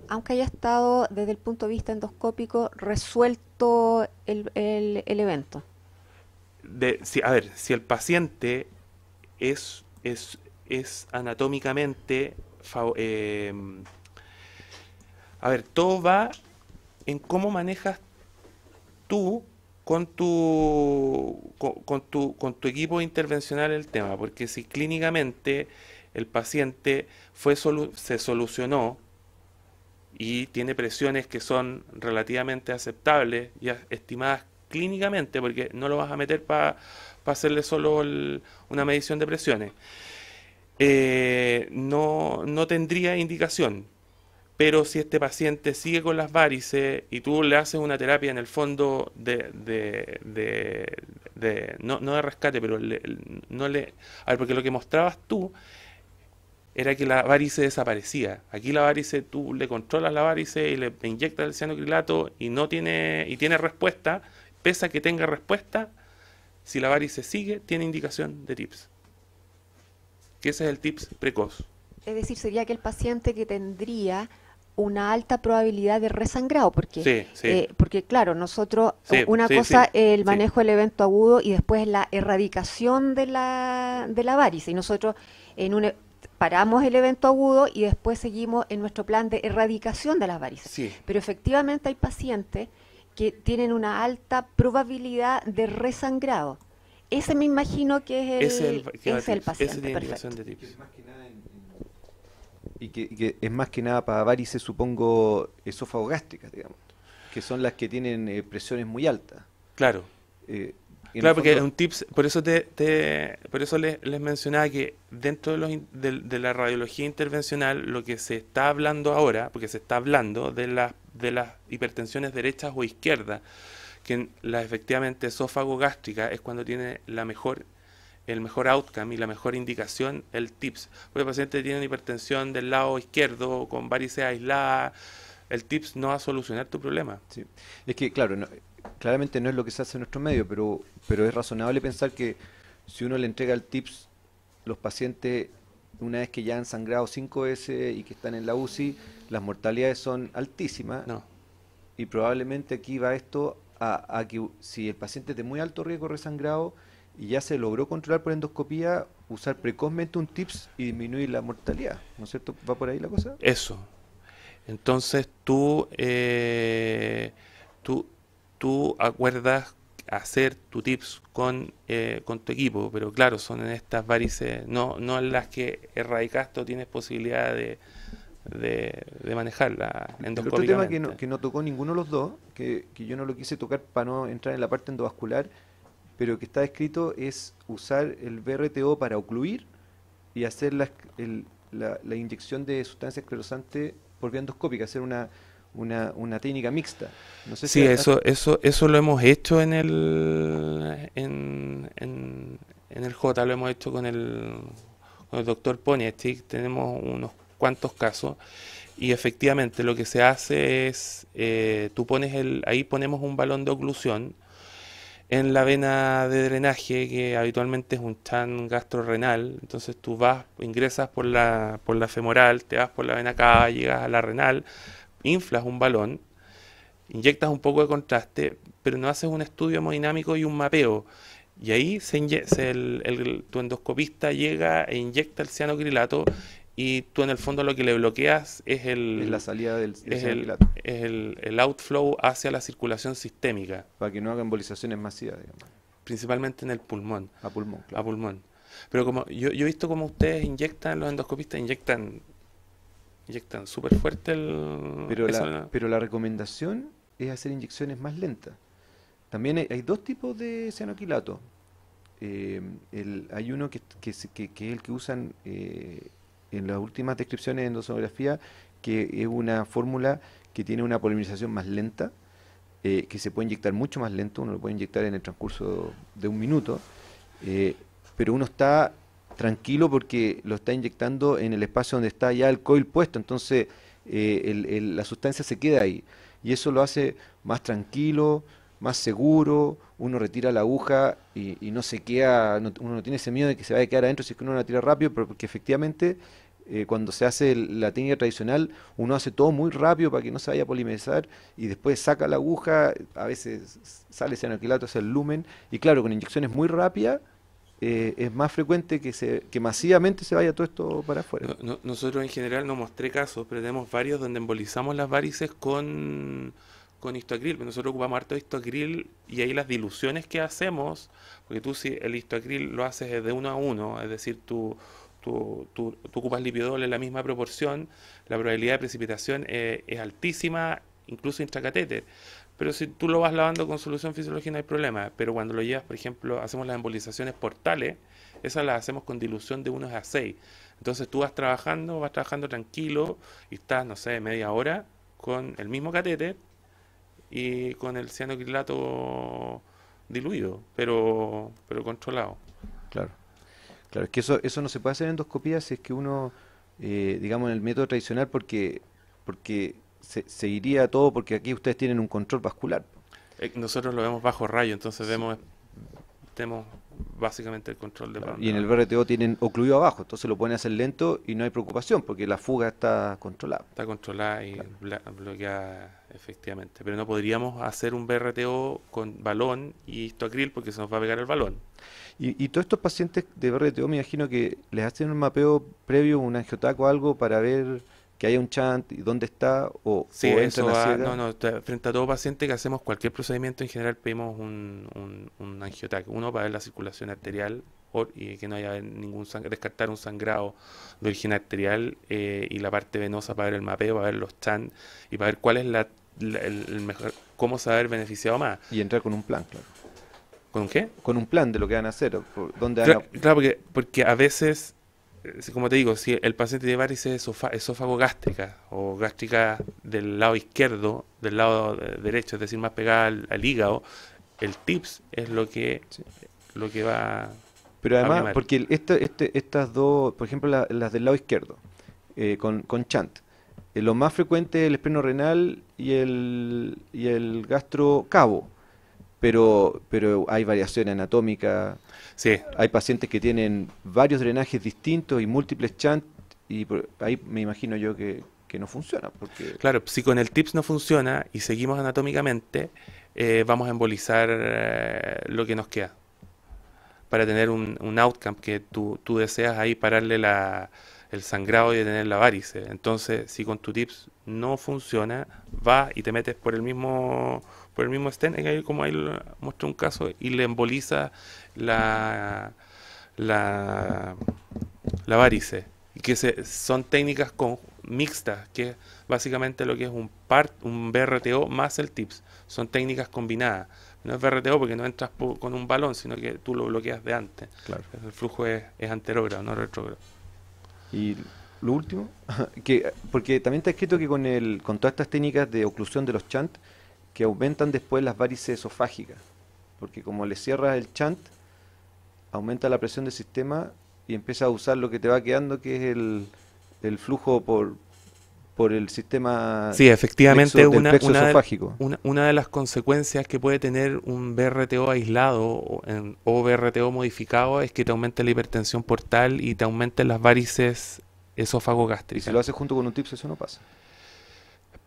Aunque haya estado desde el punto de vista endoscópico resuelto el, evento. De, a ver, si el paciente es, es, es anatómicamente... Eh, a ver, todo va en cómo manejas tú con tu, con, tu, con tu equipo intervencional el tema, porque si clínicamente el paciente fue se solucionó y tiene presiones que son relativamente aceptables y estimadas clínicamente, porque no lo vas a meter para hacerle solo una medición de presiones, eh, no, no tendría indicación. Pero si este paciente sigue con las varices y tú le haces una terapia en el fondo de, de, no, de rescate, pero no le... A ver, porque lo que mostrabas tú era que la varice desaparecía. Aquí la varice, tú le controlas la varice y le inyectas el cianocrilato y no tiene, y tiene respuesta, pese a que tenga respuesta, si la varice sigue, tiene indicación de TIPS. Que ese es el TIPS precoz. Es decir, sería que el paciente que tendría una alta probabilidad de resangrado, porque, eh, porque claro, nosotros, una cosa el manejo del evento agudo y después la erradicación de la, de la varice, y nosotros en un, e, paramos el evento agudo y después seguimos en nuestro plan de erradicación de las varices. Pero efectivamente hay pacientes que tienen una alta probabilidad de resangrado. Ese me imagino que es el, es el, es el paciente. De Y que, es más que nada para varices, supongo, esofagogástricas, digamos, que son las que tienen eh, presiones muy altas. Claro. Eh, Claro, porque es un tips, por eso te, por eso les, mencionaba que dentro de, la radiología intervencional lo que se está hablando ahora, porque se está hablando de las de las hipertensiones derechas o izquierdas, que la efectivamente esófago gástrica es cuando tiene la mejor el mejor outcome y la mejor indicación, el TIPS. Porque el paciente tiene una hipertensión del lado izquierdo, con varices aisladas, el TIPS no va a solucionar tu problema. Sí. Es que, claro, no, claramente no es lo que se hace en nuestro medio, pero, pero es razonable pensar que si uno le entrega el TIPS, los pacientes, una vez que ya han sangrado 5 veces y que están en la UCI, las mortalidades son altísimas. No. Y probablemente aquí va esto a, que si el paciente es de muy alto riesgo resangrado y ya se logró controlar por endoscopía, usar precozmente un TIPS y disminuir la mortalidad. ¿No es cierto? ¿Va por ahí la cosa? Eso. Entonces tú, eh, tú tú acuerdas hacer tu tips con, eh, con tu equipo, pero claro, son en estas varices, no, no en las que erradicaste o tienes posibilidad de, de, de manejarla endoscópicamente. otro tema que no, tocó ninguno de los dos, que, yo no lo quise tocar para no entrar en la parte endovascular, pero que está escrito es usar el BRTO para ocluir y hacer la, la, la inyección de sustancia esclerosante por vía endoscópica, hacer una una, técnica mixta. No sé sí, eso, eso, eso lo hemos hecho en el, en, el J, lo hemos hecho con el, con el doctor Ponietic, tenemos unos cuantos casos y efectivamente lo que se hace es, eh, tú pones el, ahí ponemos un balón de oclusión en la vena de drenaje que habitualmente es un chan gastrorenal, entonces tú vas, ingresas por la, por la femoral, te vas por la vena cava... llegas a la renal, inflas un balón, inyectas un poco de contraste, pero no haces un estudio hemodinámico y un mapeo. Y ahí se el, tu endoscopista llega e inyecta el cianocrilato y tú en el fondo lo que le bloqueas es el es la salida del el, outflow hacia la circulación sistémica para que no haga embolizaciones masivas digamos principalmente en el pulmón a pulmón a pulmón pero como yo, yo he visto como ustedes inyectan los endoscopistas inyectan Inyectan súper fuerte el... Pero la, pero la recomendación es hacer inyecciones más lentas. También hay, dos tipos de cianoquilato. Eh, hay uno que, es el que usan eh, en las últimas descripciones de endosonografía, que es una fórmula que tiene una polimerización más lenta, eh, que se puede inyectar mucho más lento, uno lo puede inyectar en el transcurso de un minuto, pero uno está tranquilo porque lo está inyectando en el espacio donde está ya el coil puesto, entonces eh, la sustancia se queda ahí. Y eso lo hace más tranquilo, más seguro, uno retira la aguja y, no se queda, uno no tiene ese miedo de que se vaya a quedar adentro si es que uno la tira rápido, porque efectivamente eh, cuando se hace la técnica tradicional, uno hace todo muy rápido para que no se vaya a polimerizar y después saca la aguja, a veces sale ese aniquilato ese el lumen, y claro, con inyecciones muy rápidas eh, es más frecuente que, se, masivamente se vaya todo esto para afuera. nosotros en general no mostré casos, pero tenemos varios donde embolizamos las varices con, con Nosotros ocupamos harto histoacril y ahí las diluciones que hacemos, porque tú si el histoacril lo haces de uno a uno, es decir, tú, tú, tú, ocupas lipidol en la misma proporción, la probabilidad de precipitación eh, es altísima, incluso intracatéter. Pero si tú lo vas lavando con solución fisiológica no hay problema. Pero cuando lo llevas, por ejemplo, hacemos las embolizaciones portales, esas las hacemos con dilución de 1 a 6. Entonces tú vas trabajando, vas trabajando tranquilo y estás, no sé, media hora con el mismo catéter y con el cianocrilato diluido, pero, pero controlado. Claro. Claro, es que eso, eso no se puede hacer en endoscopía si es que uno, eh, digamos, en el método tradicional, porque, porque se, iría todo porque aquí ustedes tienen un control vascular. Eh, nosotros lo vemos bajo rayo, entonces vemos, tenemos básicamente el control de Y en el BRTO tienen ocluido abajo, entonces lo pueden hacer lento y no hay preocupación porque la fuga está controlada. Está controlada y bloquea bloqueada efectivamente. Pero no podríamos hacer un BRTO con balón y histoacril porque se nos va a pegar el balón. Y, y todos estos pacientes de BRTO me imagino que les hacen un mapeo previo, un angiotaco o algo para ver que haya un chant y dónde está o, sí, eso no, no, frente a todo paciente que hacemos cualquier procedimiento en general pedimos un, un, angiotac, uno para ver la circulación arterial y que no haya ningún descartar un sangrado de origen arterial eh, y la parte venosa para ver el mapeo, para ver los chant y para ver cuál es la, el, mejor, cómo saber beneficiado más. Y entrar con un plan, claro. ¿Con un qué? Con un plan de lo que van a hacer. Dónde claro, claro, porque, porque a veces como te digo, si el paciente tiene varices esófago gástrica o gástrica del lado izquierdo, del lado eh, derecho, es decir, más pegada al, hígado, el TIPS es lo que, lo que va Pero además, porque este, este, estas dos, por ejemplo, las del lado izquierdo, eh, con, Chant, eh, lo más frecuente es el espleno renal y el, y el gastro pero, pero hay variaciones anatómica hay pacientes que tienen varios drenajes distintos y múltiples chants y ahí me imagino yo que, no funciona. Porque... Claro, si con el TIPS no funciona y seguimos anatómicamente, eh, vamos a embolizar eh, lo que nos queda para tener un, un outcome que tú, tú, deseas ahí pararle la, el sangrado y tener la varice. Entonces, si con tu TIPS no funciona, va y te metes por el mismo por el mismo Sten, como ahí muestra un caso, y le emboliza la, la, la varice. que son técnicas mixtas, que básicamente lo que es un, part, un BRTO más el TIPS. Son técnicas combinadas. No es BRTO porque no entras con un balón, sino que tú lo bloqueas de antes. El flujo es, anterógrafo, no retrógrado. Y lo último, (laughs) que, porque también está escrito que con, el, con todas estas técnicas de oclusión de los chants, que aumentan después las varices esofágicas, porque como le cierras el chant, aumenta la presión del sistema y empieza a usar lo que te va quedando, que es el, flujo por, por el sistema. Sí, efectivamente, una, una, de, una, de las consecuencias que puede tener un BRTO aislado o, BRTO modificado es que te aumente la hipertensión portal y te aumentan las varices esofagogástricas. Y si lo haces junto con un TIPS, eso no pasa.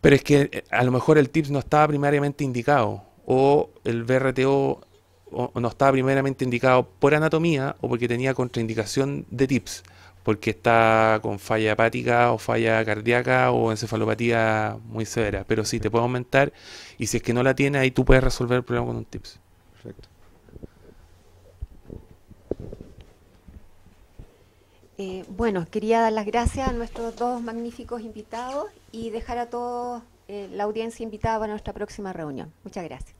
Pero es que eh, a lo mejor el TIPS no estaba primariamente indicado, o el BRTO no estaba primariamente indicado por anatomía o porque tenía contraindicación de TIPS, porque está con falla hepática o falla cardíaca o encefalopatía muy severa. Pero sí, te puede aumentar y si es que no la tiene, ahí tú puedes resolver el problema con un TIPS. Eh, bueno, quería dar las gracias a nuestros dos magníficos invitados y dejar a todos eh, la audiencia invitada para nuestra próxima reunión. Muchas gracias.